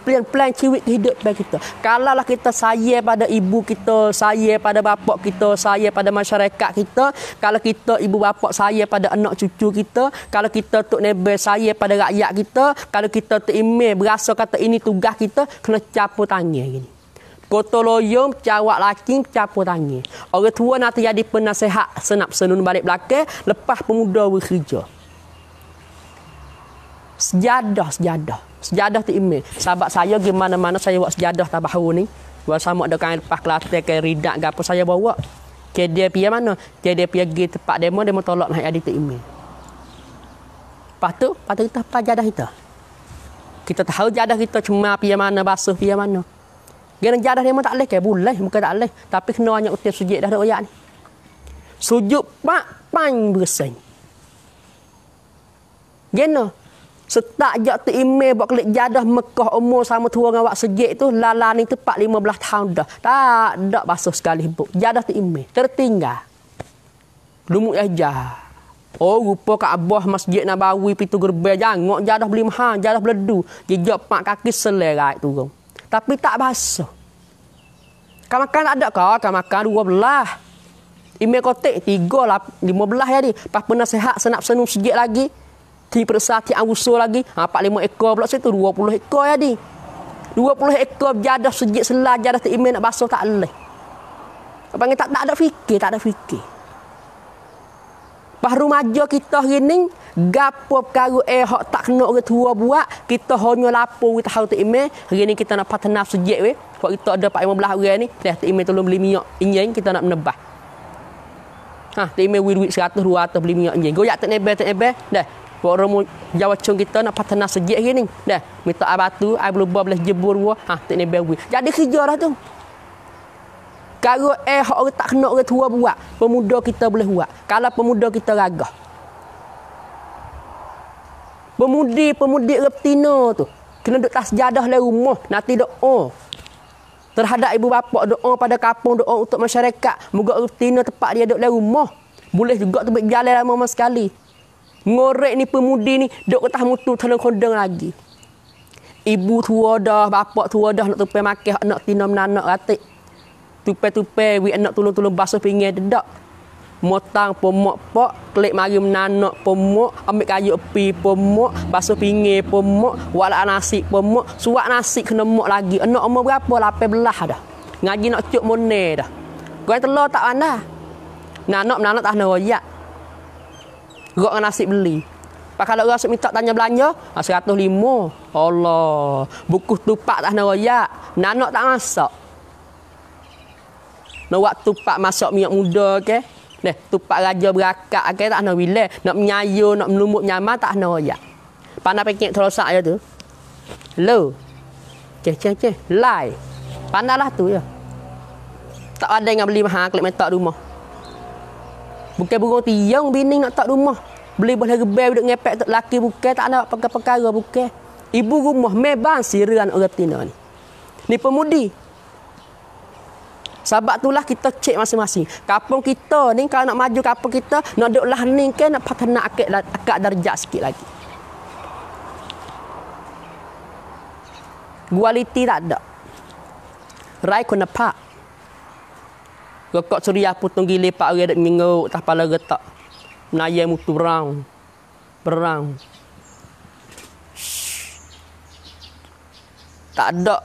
B: plan-plan ciwit kehidupan kita. Kalau kita saya pada ibu kita, saya pada bapak kita, saya pada masyarakat kita, kalau kita ibu bapak saya pada anak cucu kita, kalau kita tok nebel saya pada rakyat kita, kalau kita terima berasa kata ini tugas kita, kena capur tangan gini. Gotong royong cawak laki capo tangi. Orang tua nak terjadi penasehat senap senun balik belakang lepas pemuda bekerja. Sejadah, sejadah. Sejadah tu ime. Sahabat saya pergi mana-mana saya buat sejadah tabahu ni. Buat sama ada kain lepas kelatih, kain ridak, apa saya bawa. Kedia pia mana? Kedia pia pergi tempat demo, demo tolak nak jadi tu ime. Lepas tu, lepas tu kita apa jadah kita? Kita tahu jadah kita cuma pia mana, basuh pia mana. Gerenja dah memang tak boleh ke? Boleh, bukan tak boleh. Tapi kena hanya utip sujud dah ada ayat ni. Sujud pak pang bersih. Gena. Setak jak tu email buat klik jadah Mekah umur sama tua dengan awak sejik tu. Lala ni tu 4-15 tahun dah. Tak, tak basuh sekali bu. Jadah tu email. Tertinggal. Lumut aja. Oh, rupa kat Abah Masjid Nabawi, Pintu Gerbel. Jangan, jadah beli mahal, jadah beledu. Jejak pak kaki selerai turun. Tapi tak basuh. Kan makan ada ke? Kan makan dua belah. Imel kotik tiga lah. Lima belah jadi. Pas pernah sehat, senap senum sikit lagi. Ti persa, ti angusul lagi. Ha, empat lima ekor pula situ. Dua puluh ekor jadi. Dua puluh ekor jadah sejik selah. Jadah ti imel nak basuh tak leh. Kau panggil tak, tak ada fikir. Tak ada fikir. Pas rumaja kita hari ni, gapo perkara eh hak tak kena orang tua buat, kita hanya lapo kita tahu tu ime. Hari ni kita nak patenaf nafsu je we. Kalau kita ada 415 orang ni, dah tu ime tolong beli minyak injen kita nak menebah. Ha, tu ime wi duit 100 200 beli minyak injen. Goyak tak nebel tak nebel. Dah. Buat orang Jawa Cung kita nak patenaf nafsu je hari ni. Dah. Minta air batu, air berlubah boleh jebur gua. Ha, tak nebel wi. Jadi kerja dah tu. Kalau eh orang tak kena orang tua buat, pemuda kita boleh buat. Kalau pemuda kita ragah. Pemudi-pemudi reptino tu. Kena duduk tas jadah dari rumah. Nanti oh, Terhadap ibu bapa doa oh, pada kampung doa oh, untuk masyarakat. Moga reptino tepat dia duduk dari rumah. Boleh juga tu berjalan lama-lama sekali. Ngorek ni pemudi ni duduk ketah mutu telah kondeng lagi. Ibu tua dah, bapak tua dah nak tupai makan anak tina menanak ratik tupai-tupai we nak tolong-tolong basuh pinggir dedak motang pomok pok klik mari menanak pomok ambil kayu pi pomok basuh pinggir pomok wala nasi pomok suak nasi kena mok lagi anak umur berapa lapan belah dah ngaji nak cuk mone dah gua telur tak ana nanak menanak tak ana royak gok nasi beli Pak kalau rasuk minta tanya belanja, 105. Ah, Allah, buku tupak tak ada royak. Nanak tak masak. No waktu tupak masak minyak muda ke. Okay? Neh, tupak raja berakak ke okay? tak ada bila. Nak menyayu, nak melumut nyaman tak ada ya. Panah pekik terosak aja tu. Hello. Ceh, ceh, ceh. Lai. Pandalah tu ya. Tak ada yang beli mahal kelip tak rumah. Bukan burung tiang bini nak tak rumah. Beli boleh gebel duduk ngepek tak laki bukan tak ada apa-apa perkara bukan. Ibu rumah mebang siran orang tina ni. Ni pemudi. Sebab itulah kita cek masing-masing. Kapung kita ni kalau nak maju kapung kita, nak duduk lah ni ke nak patenak akak, akak darjah sikit lagi. Kualiti tak ada. Rai kena pak. Rekak suriah putung gile pak orang ada menyengok tak pala getak. Menayai mutu berang. Berang. Tak ada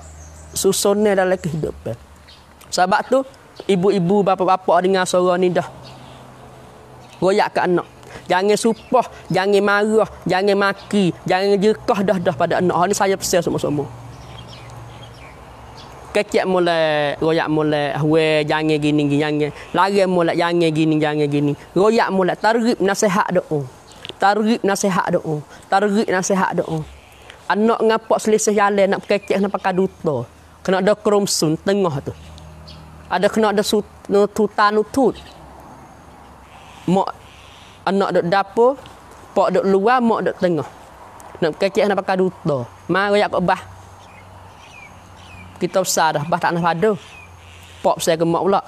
B: susunnya dalam kehidupan. Sebab tu ibu-ibu bapa-bapa dengar suara ni dah. Royak ke anak. Jangan supah, jangan marah, jangan maki, jangan jekah dah dah pada anak. Ini saya pesan semua-semua. Kecik mulai, royak mulai, hue jangan gini gini jangan. Lari mulai jangan gini jangan gini. Royak mulai tarik nasihat doa. Oh. Tarik nasihat doa. Oh. Tarik nasihat doa. Oh. Anak ngapak selesai jalan nak kecik nak pakai duta. Kena ada kromsun tengah tu ada kena ada tutan utut. Mak anak dok dapur, pak dok luar, mak dok tengah. Nak kaki nak pakai duta. Ma royak kok bah. Kita besar dah, bah tak nak pada. Pak saya ke mak pula.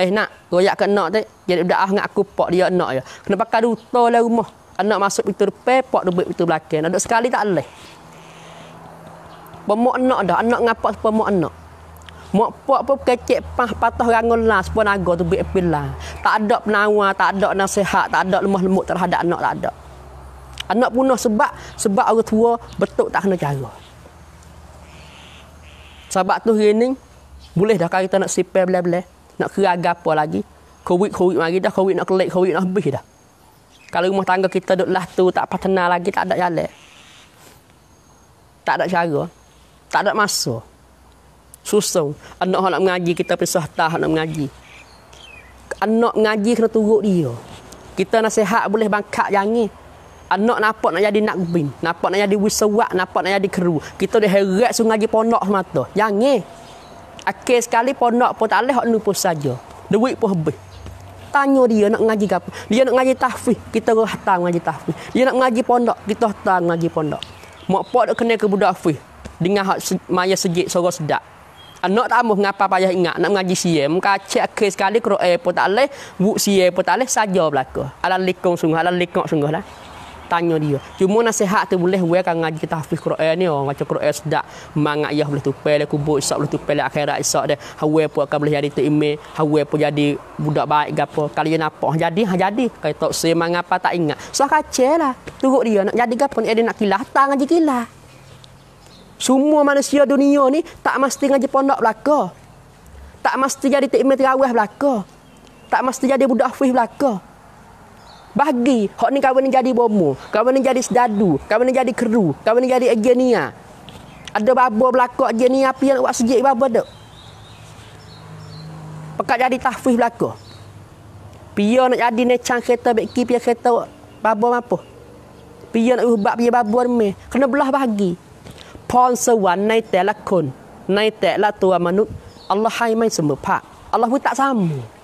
B: Eh nak, royak ke nak tak? Jadi budak ah ngak aku pak dia nak ya. Kena pakai duta lah rumah. Anak masuk pintu depan, pak duduk pintu belakang. Ada sekali tak leh. Pemak anak dah, anak ngapak sepemak anak. Mak puak pun kecek pah patah rangun lah sepuan agar tu buat apel lah. Tak ada penawar, tak ada nasihat, tak ada lemah lembut terhadap anak, tak ada. Anak punah sebab sebab orang tua betul tak kena cara. Sebab tu hari ni, boleh dah kita nak sipir bila-bila. Nak keraga apa lagi. Covid-Covid lagi dah, Covid nak kelek, Covid nak habis dah. Kalau rumah tangga kita duduk lah tu, tak patenal lagi, tak ada jalan. Tak ada cara. Tak ada masuk susah. Anak nak mengaji kita pisah tah nak mengaji. Anak mengaji kena turut dia. Kita nak nasihat boleh bangkak jangan. Anak nampak nak jadi nak bin, nampak nak jadi wisawak, nampak nak jadi keru. Kita dah heret sungai ngaji ponok semata. Jangan. Akhir sekali ponok pun tak boleh nak nupus saja. Duit pun habis. Tanya dia nak ngaji apa. Dia nak ngaji tahfih. Kita roh hantar ngaji tahfih. Dia nak ngaji pondok. Kita hantar ngaji pondok. Mak pak nak kena ke budak fih. Dengan maya sejik sorok sedap. Anak ah, tak mahu ngapa payah ingat nak mengaji siem ka cek ke sekali qira'e pun tak leh, wu siem pun tak leh saja belaka. Ala likong sungguh, ala likong sungguh lah. Tanya dia. Cuma nasihat tu boleh we kan ngaji kita tahfiz qira'e ni oh macam qira'e sedak mangak yah boleh tupai le kubur isak boleh tupai le akhirat isak deh. Hawe pun akan boleh jadi tu ime, hawe pun jadi budak baik gapo. Kali napa jadi ha jadi. Kai tok semangat apa tak ingat. So Sah kacelah. Tunggu dia nak jadi gapo ni dia nak kilah tang ngaji kilah. Semua manusia dunia ni tak mesti ngaji pondok belaka. Tak mesti jadi tikmi terawih belaka. Tak mesti jadi budak fih belaka. Bagi hok ni kawan ni jadi bomo, kawan ni jadi sedadu, kawan ni jadi keru, kawan ni jadi agenia. Ada babo belaka ejenia pian wak sejik babo dak. Pekat jadi tahfih belaka. Pian nak jadi ne cang kereta beki pian kereta babo mapo. Pian nak ubak pian babo ni, kena belah bagi. พรสวรรค์ในแต่ละคนในแต่ละตัวมนุษย์อัลลอฮ์ให้ไม่เสมอภาคอัลลอฮ์พุทธะซ้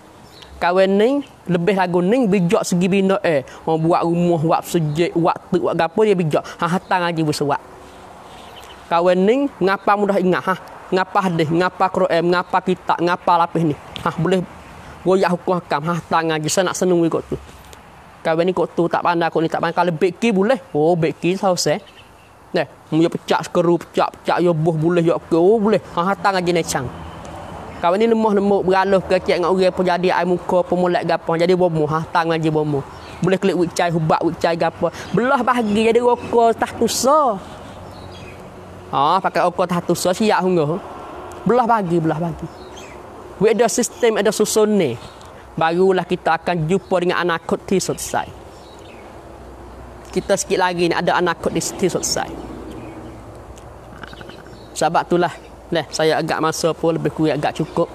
B: ำกาเวนิงเลเบลากุนิงบิจอกสกิบินโนเอมาบวกรูมัววับสุเจวักตึวักกาปุยบิจอกฮะฮัตังอาจิบุสวะกาเวนิงงับปามุดหิงะฮะงับปะเดงับปะครเอมงับปะกิตะงับปะลาเพนิฮะบุเลกอยากกูหักกามฮะตังอาจิสนักสนุงวิกตุกาเวนิงกตุตักปานดากุนิตักปานกาเลเบกีบุเลโอเบกีเท่าเส Ni, mu yo pecak sekeru, pecak pecak yo boh boleh yo ke, oh boleh. Ha hatang aja nechang. Kau ni lemah lemuk beralah ke cek ngak orang jadi ai muka pemulak gapo. Jadi bomo hatang aja bomo. Boleh klik wik cai hubak wik cai gapo. Belah bahagi jadi roko tah kuso. Ha pakai roko tah tuso siap hungo. Ha. Belah bahagi belah bahagi. Wik ada sistem ada susun ni. Barulah kita akan jumpa dengan anak kot selesai. Kita sikit lagi ni ada anak kot mesti selesai. Sebab itulah leh saya agak masa pun lebih kurang agak cukup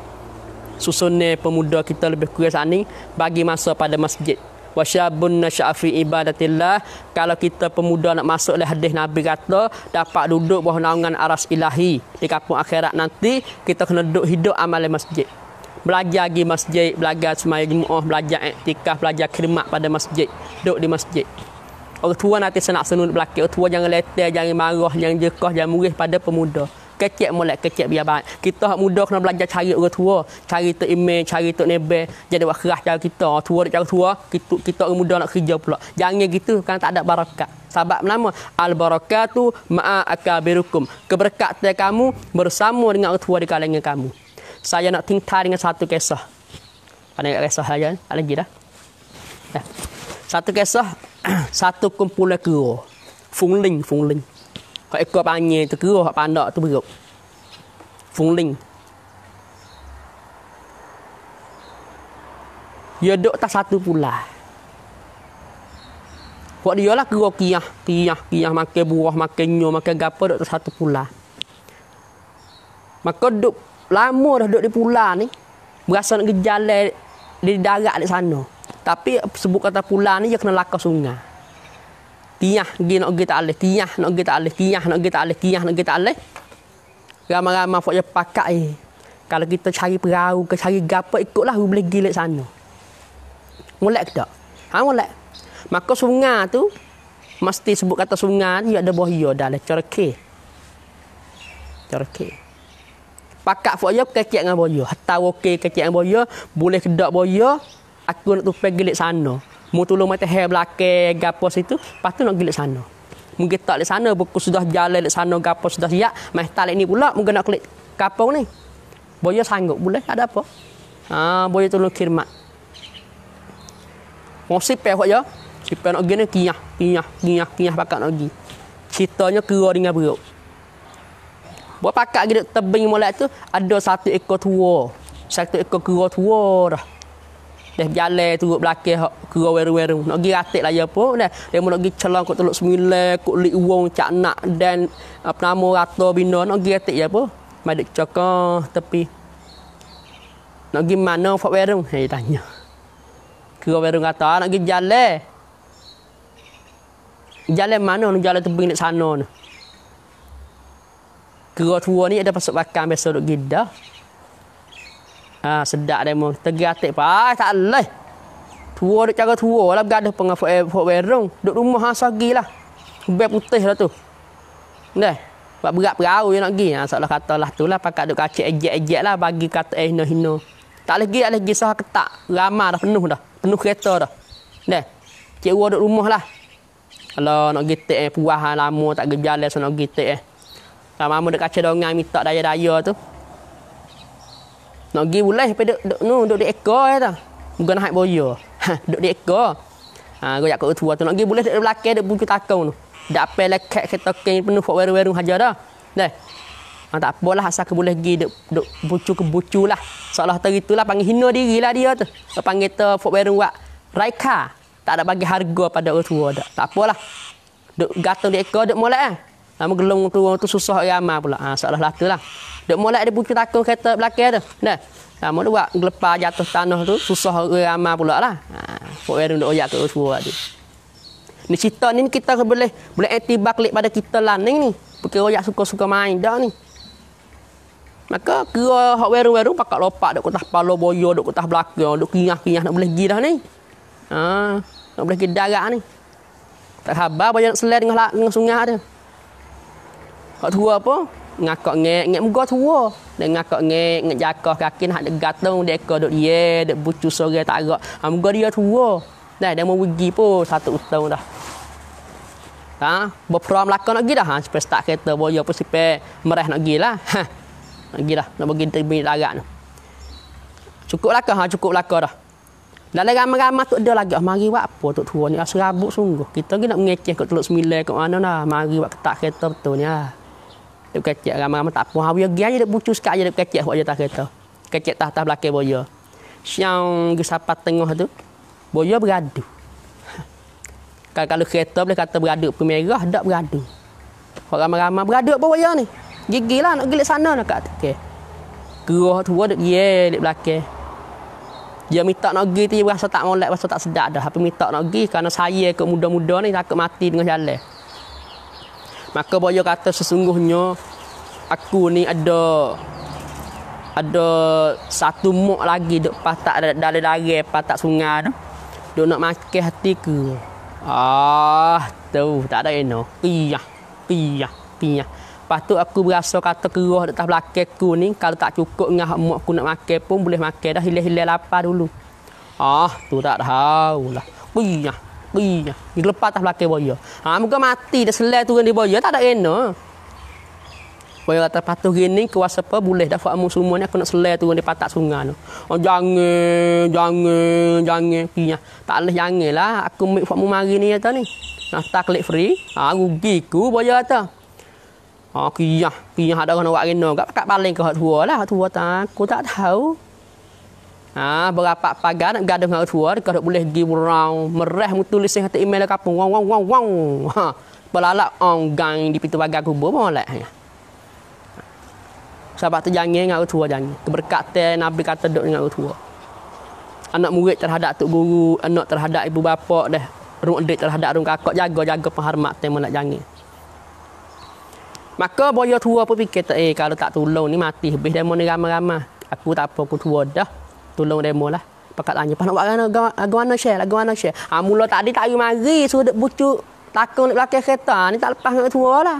B: susunnya pemuda kita lebih kurang sana bagi masa pada masjid. Wasyabun nasya'afi ibadatillah Kalau kita pemuda nak masuk leh hadis Nabi kata Dapat duduk bawah naungan aras ilahi Di kampung akhirat nanti Kita kena duduk hidup amal masjid Belajar di masjid Belajar semayang jemaah Belajar etikah Belajar khidmat pada masjid Duduk di masjid orang tua nanti senak senun belakang orang tua jangan letih jangan marah jangan jekah jangan murih pada pemuda kecil mulai kecil biar baik kita hak muda kena belajar cari orang tua cari tok imej cari tok nebe jadi wak kerah cara kita tua dak cara tua kita kita orang muda nak kerja pula jangan gitu kan tak ada barakat sebab nama al barakatu ma'a akabirukum keberkatan kamu bersama dengan orang tua di kalangan kamu saya nak tinggal dengan satu kisah ada kisah saja ada lagi eh? dah satu kisah satu kumpulan kiro phung linh phung linh họ có ba nhẹ từ kiro họ ba nợ tôi được phung linh dia duk tak satu pula Buat dia lah kira kiyah, kiyah, kiyah makan buah, makan nyo, makan gapa duk tak satu pula. Maka duk lama dah duk di pula ni, berasa nak gejalan di darat di sana. Tapi sebut kata pulang ni dia kena lakar sungai. Tiah gi nak kita alih, tiah nak kita alih, tiah nak kita alih, tiah nak kita alih. Ramai-ramai fok yang pakai. Kalau kita cari perahu ke cari gapo ikutlah hu boleh gilek sana. Molek tak? Ha molek. Maka sungai tu mesti sebut kata sungai ni ada bahaya dalam cerke. Cerke. Pakak fok yo kecek dengan boyo. Hatta okey kecek dengan boyo, boleh kedak boyo, aku nak tupai gelik sana. mau tolong mata hair belakang gapo situ, lepas tu nak gelik sana. Mungkin tak lek sana buku sudah jalan lek sana gapo sudah siap, mai lek ni pula mungkin nak kulit kapau ni. Boyo sanggup boleh ada apa? Ha, boyo tolong kirmat. Mosip pe ya. Sipe nak gini kinyah, kinyah, kinyah, kinyah pakak nak gi. Citanya kira dengan beruk. Buat pakak gini tebing mulai tu, ada satu ekor tua. Satu ekor kira tua dah dah jalan turut belakang hak kira weru-weru nak pergi ratik lah ya pun dah dia mau nak pergi celang kat teluk semula kat lik uang cak nak dan apa ah, nama rata bina nak pergi ratik ya pun madik cakap ah, tepi nak pergi mana fak weru Hei tanya kira weru kata nak pergi jalan jalan mana nak jalan tepi nak sana ni kira tua ni ada pasuk bakang biasa duduk gidah Ha, sedak dia mau tegak atik pa ah, tak leh. Tua dek cara tua lah berada pengaf eh duk rumah ha sagilah. Be putih lah tu. Dah. Pak berat perahu yang nak pergi. Ha salah katalah tu lah pakak duk kacik ejek-ejek lah bagi kata eh no hino. Tak lagi, gi ada gi sah ketak. Ramah dah penuh dah. Penuh kereta dah. Dah. Cik Wo duk rumah lah. Kalau nak pergi tek eh, puas lama tak gejala so nak pergi tek eh. Lama-lama dekat cedongan minta daya-daya tu. Nak pergi ulai sampai duduk, duduk, duduk, duduk di ekor ya tau. Bukan nak boya. Ha, duduk di ekor. Ha, aku cakap ke tua tu. Nak pergi boleh duduk belakang, duduk buku takau tu. Tak apa lah kereta keng penuh fok weru-weru hajar dah. Dah. Ha, tak apa asal aku boleh pergi duduk, duduk bucu ke bucu lah. Seolah hari tu lah panggil hina diri lah dia tu. Dia panggil tu fok weru wak Raika. Tak ada bagi harga pada orang tua dah. Tak apa lah. gatung di ekor, duduk mulai Eh. Lama gelong tu tu susah ya amal pula. Ha salah lata lah. Dak mula ada bucu takun kereta belakang tu. Nah. Ha, Lama tu buat gelepar jatuh tanah tu susah ya amal pula lah. Ha pok erun dak oyak ke suara tu. Ni cerita ni kita boleh boleh etibak lek pada kita laning ni. Pergi oyak suka-suka main dah ni. Maka kira hak weru-weru pakak lopak dak kutah palo boyo dak kutah belakang dak kinyah-kinyah nak boleh gi dah ni. Ha, nak boleh gi darat ni. Tak habar banyak selai dengan, lah, dengan sungai dia. Kak tua apa? Ngakak ngek, ngek muka tua. Dan ngakak ngek, ngek jakak kaki nak dek gatung, dek kau dek dia, dek bucu sore tak agak. Ha, muka dia tua. Nah, dia mau pergi pun satu utang dah. Ha, berperang melaka nak pergi dah. Ha, sampai start kereta, boya pun sampai merah nak pergi lah. Ha, nak pergi dah, nak pergi terbini darat ni. Cukup laka, ha, cukup laka dah. Dan lah ramai-ramai tu dia lagi, ah, mari buat apa tu tua ni, ah, serabut sungguh. Kita lagi nak mengekeh kat Teluk Sembilan, kat mana lah, mari buat ketak kereta betul ni lah. Ha. Dia kecek ramai-ramai tak puas. Dia aja dia bucu sekat aja dia kecek buat je atas kereta. Kecek tak atas belakang boya. Siang ke sapat tengah tu. Boya beradu. Kalau, kalau kereta boleh kata beradu pemerah, tak beradu. Orang ramai-ramai beradu apa boya ni? Gigi lah nak gilik sana nak kat. Okay. Geruh tu pun dia di belakang. Dia minta nak pergi tu, dia rasa tak molek, rasa tak sedap dah. Tapi minta nak pergi kerana saya ke muda-muda ni takut mati dengan jalan. Maka boyo kata sesungguhnya aku ni ada ada satu mok lagi dok patak dari dari patak sungai tu. Dok nak makai hati ke. Ah, tu tak ada eno. Iya, iya, iya. Patu aku berasa kata keruh dekat belakang aku ni kalau tak cukup dengan mak aku nak makai pun boleh makai dah hilang-hilang lapar dulu. Ah, tu tak tahu lah. Iya, mati dia lepas atas belakang boya ha muka mati dia selai turun di boya tak ada kena boya kata lah patuh gini kuasa apa boleh dah fakmu semua ni aku nak selai turun di patak sungai tu oh jangan jangan jangan pinya tak leh janganlah aku mik fakmu mari ni kata ni nah tak klik free ha rugi ku boya kata oh kiyah, kiyah ada orang nak buat kena. Kat paling ke hak tua lah, hak tua tak. Aku tak tahu. Ha, berapa pagar nak gaduh dengan tua, kalau boleh pergi murau, merah tulis yang kata email di kampung, wong, wong, wong, wong. Ha, pelalak orang gang di pintu pagar kubur pun lah. Ha. Sebab tu jangan dengan jangi. jangan. Keberkatan Nabi kata duduk dengan tua. Anak murid terhadap tu guru, anak terhadap ibu bapa deh. Rung adik terhadap rung kakak, jaga-jaga penghormat tema nak jangan. Maka boyo tua pun fikir, eh kalau tak tolong ni mati, habis dia mana ramah-ramah. Aku tak apa, aku tua dah tolong demo lah. Pakat tanya, apa nak buat kena? Lagu mana share? Lagu mana share? Ha, mula tadi tak ada mari, suruh dek bucuk takung dek belakang kereta. Ni tak lepas dengan tua lah.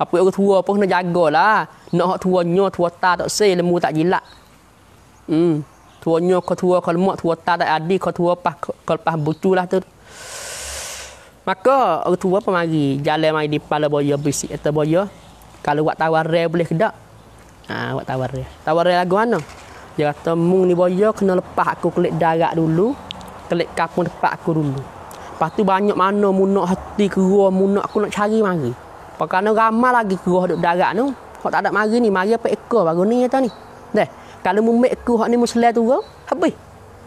B: Apa yang tua pun kena jaga lah. Nak orang tua nyo, tua ta tak say, lemu tak jilat. Hmm. Tua nyo, kau tua, kau lemak, tua ta tak adik, kau tua pas, kau lepas bucu lah tu. Maka, orang tua pun mari. Jalan mari di pala boya, bisik atau boya. Kalau buat tawar boleh ke tak? Ha, buat tawar rare. Tawar rare lagu mana? Dia kata, mung ni boyo kena lepas aku kulit darat dulu. Kulit kapung tepat aku dulu. Lepas tu banyak mana munak hati keruh, munak aku nak cari mari. Pakana ramah lagi keruh duk darat tu. Kau tak ada mari ni, mari apa ekor baru ni kata ni. Deh, kalau mu mek ku hak ni muslim tu ke? Habis.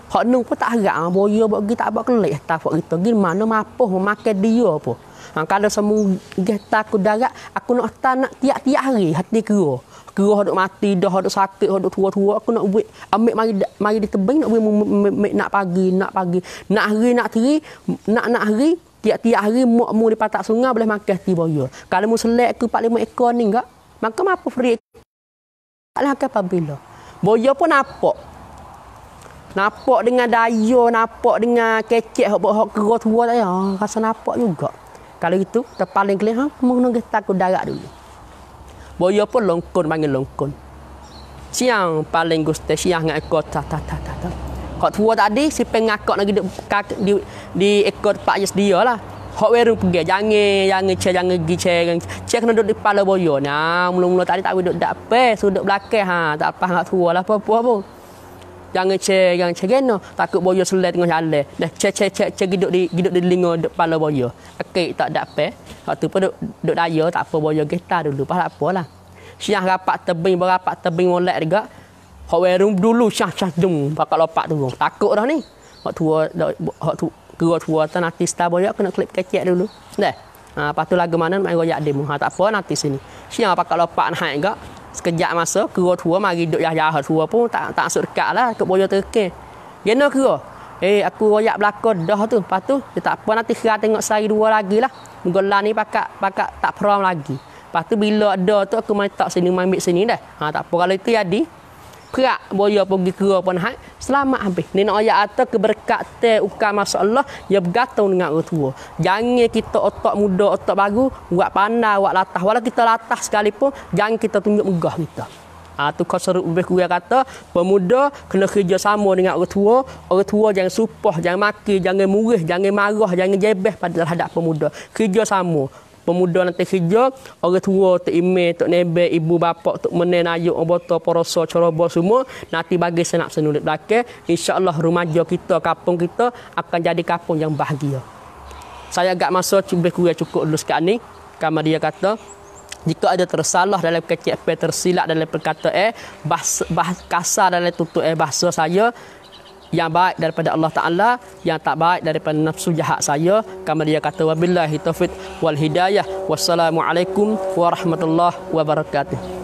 B: Hak nung pun tak harap ah boyo buat gi tak buat kelik ah, tak buat kita gi mana mapoh memakai dia apa. Ha kalau semu gi tak darat, aku nak tak nak tiap-tiap hari hati keruh kira hok mati dah hok sakit hok tua-tua aku nak buat ambil mari mari di tebing nak buat nak pagi nak pagi nak hari nak tiri nak nak hari tiap-tiap hari mak mu di patak sungai boleh makan ti boyo kalau mu selek ke 4 5 ekor ni enggak maka apa free alah ke pabila boyo pun apa Nampak dengan daya, nampak dengan kecek, hok hok kerot tua tak ya, rasa nampak juga. Kalau itu, terpaling kelihatan, mengenai kita ha? takut darat dulu. Boyo pun longkun, panggil longkun. Siang paling gusti, siang dengan ekor, tak, tak, tak, tak. Ta. Kau tua tadi, si pengakak lagi di, di, di ekor tempat yes dia lah. Hak weru pergi, jangan, jangan, cek, jangan, gi, cek, jangan, cek, kena duduk di kepala boyo. Nah, mula-mula tadi tak duduk, tak apa, duduk belakang, ha, tak apa, nak tua lah, apa-apa pun. Apa. Jangan cek, jangan cek geno. Takut boyo selai tengah jalan. Dah cek, cek, cek, cek hidup di, hidup di lingo di kepala boyo. Okey, tak ada apa. Waktu pun duduk daya, tak apa boyo getah dulu. Pasal apa lah. Siang rapat tebing, berapat tebing molek juga. Hak warung dulu, siang, siang, dum. Pakat lopak tu. Takut dah ni. Hak tua, hak tu, kira tua tu nanti setah boyo, kena klip kecek dulu. Dah. Ha, lepas tu lagu mana, nak main royak demo. Ha, tak apa lah nanti sini. Siang pakat lopak naik juga sekejap masa kira tua mari duduk jahat-jahat tua pun tak tak masuk dekat lah ke boyo terke kena kira eh aku royak belakang dah tu lepas tu dia tak apa nanti kira tengok sehari dua lagi lah menggolah ni pakak pakak tak peram lagi lepas tu bila ada tu aku main tak sini main ambil sini dah ha, tak apa kalau itu jadi ya, kerak boyo pergi kerja pun hak selamat habis ni nak ayat atau keberkat te ukan masa Allah ya bergantung dengan orang tua jangan kita otak muda otak baru buat pandai buat latah walau kita latah sekalipun jangan kita tunjuk megah kita Ha, tu kau seru lebih kata Pemuda kena kerjasama dengan orang tua Orang tua jangan supah, jangan maki, jangan murih, jangan marah, jangan jebeh pada terhadap pemuda Kerjasama pemuda nanti kerja orang tua tok ime tok nebe ibu bapa tok menen ayu obota poroso coroba semua nanti bagi senap senulit belakang insyaallah remaja kita kampung kita akan jadi kampung yang bahagia saya agak masa cubeh kurang cukup dulu sekat ni kama dia kata jika ada tersalah dalam kecil tersilap dalam perkataan eh, bahasa, bahasa kasar dalam tutur eh, bahasa saya yang baik daripada Allah Taala yang tak baik daripada nafsu jahat saya kama dia kata wabillahi taufiq wal hidayah wassalamu alaikum warahmatullahi wabarakatuh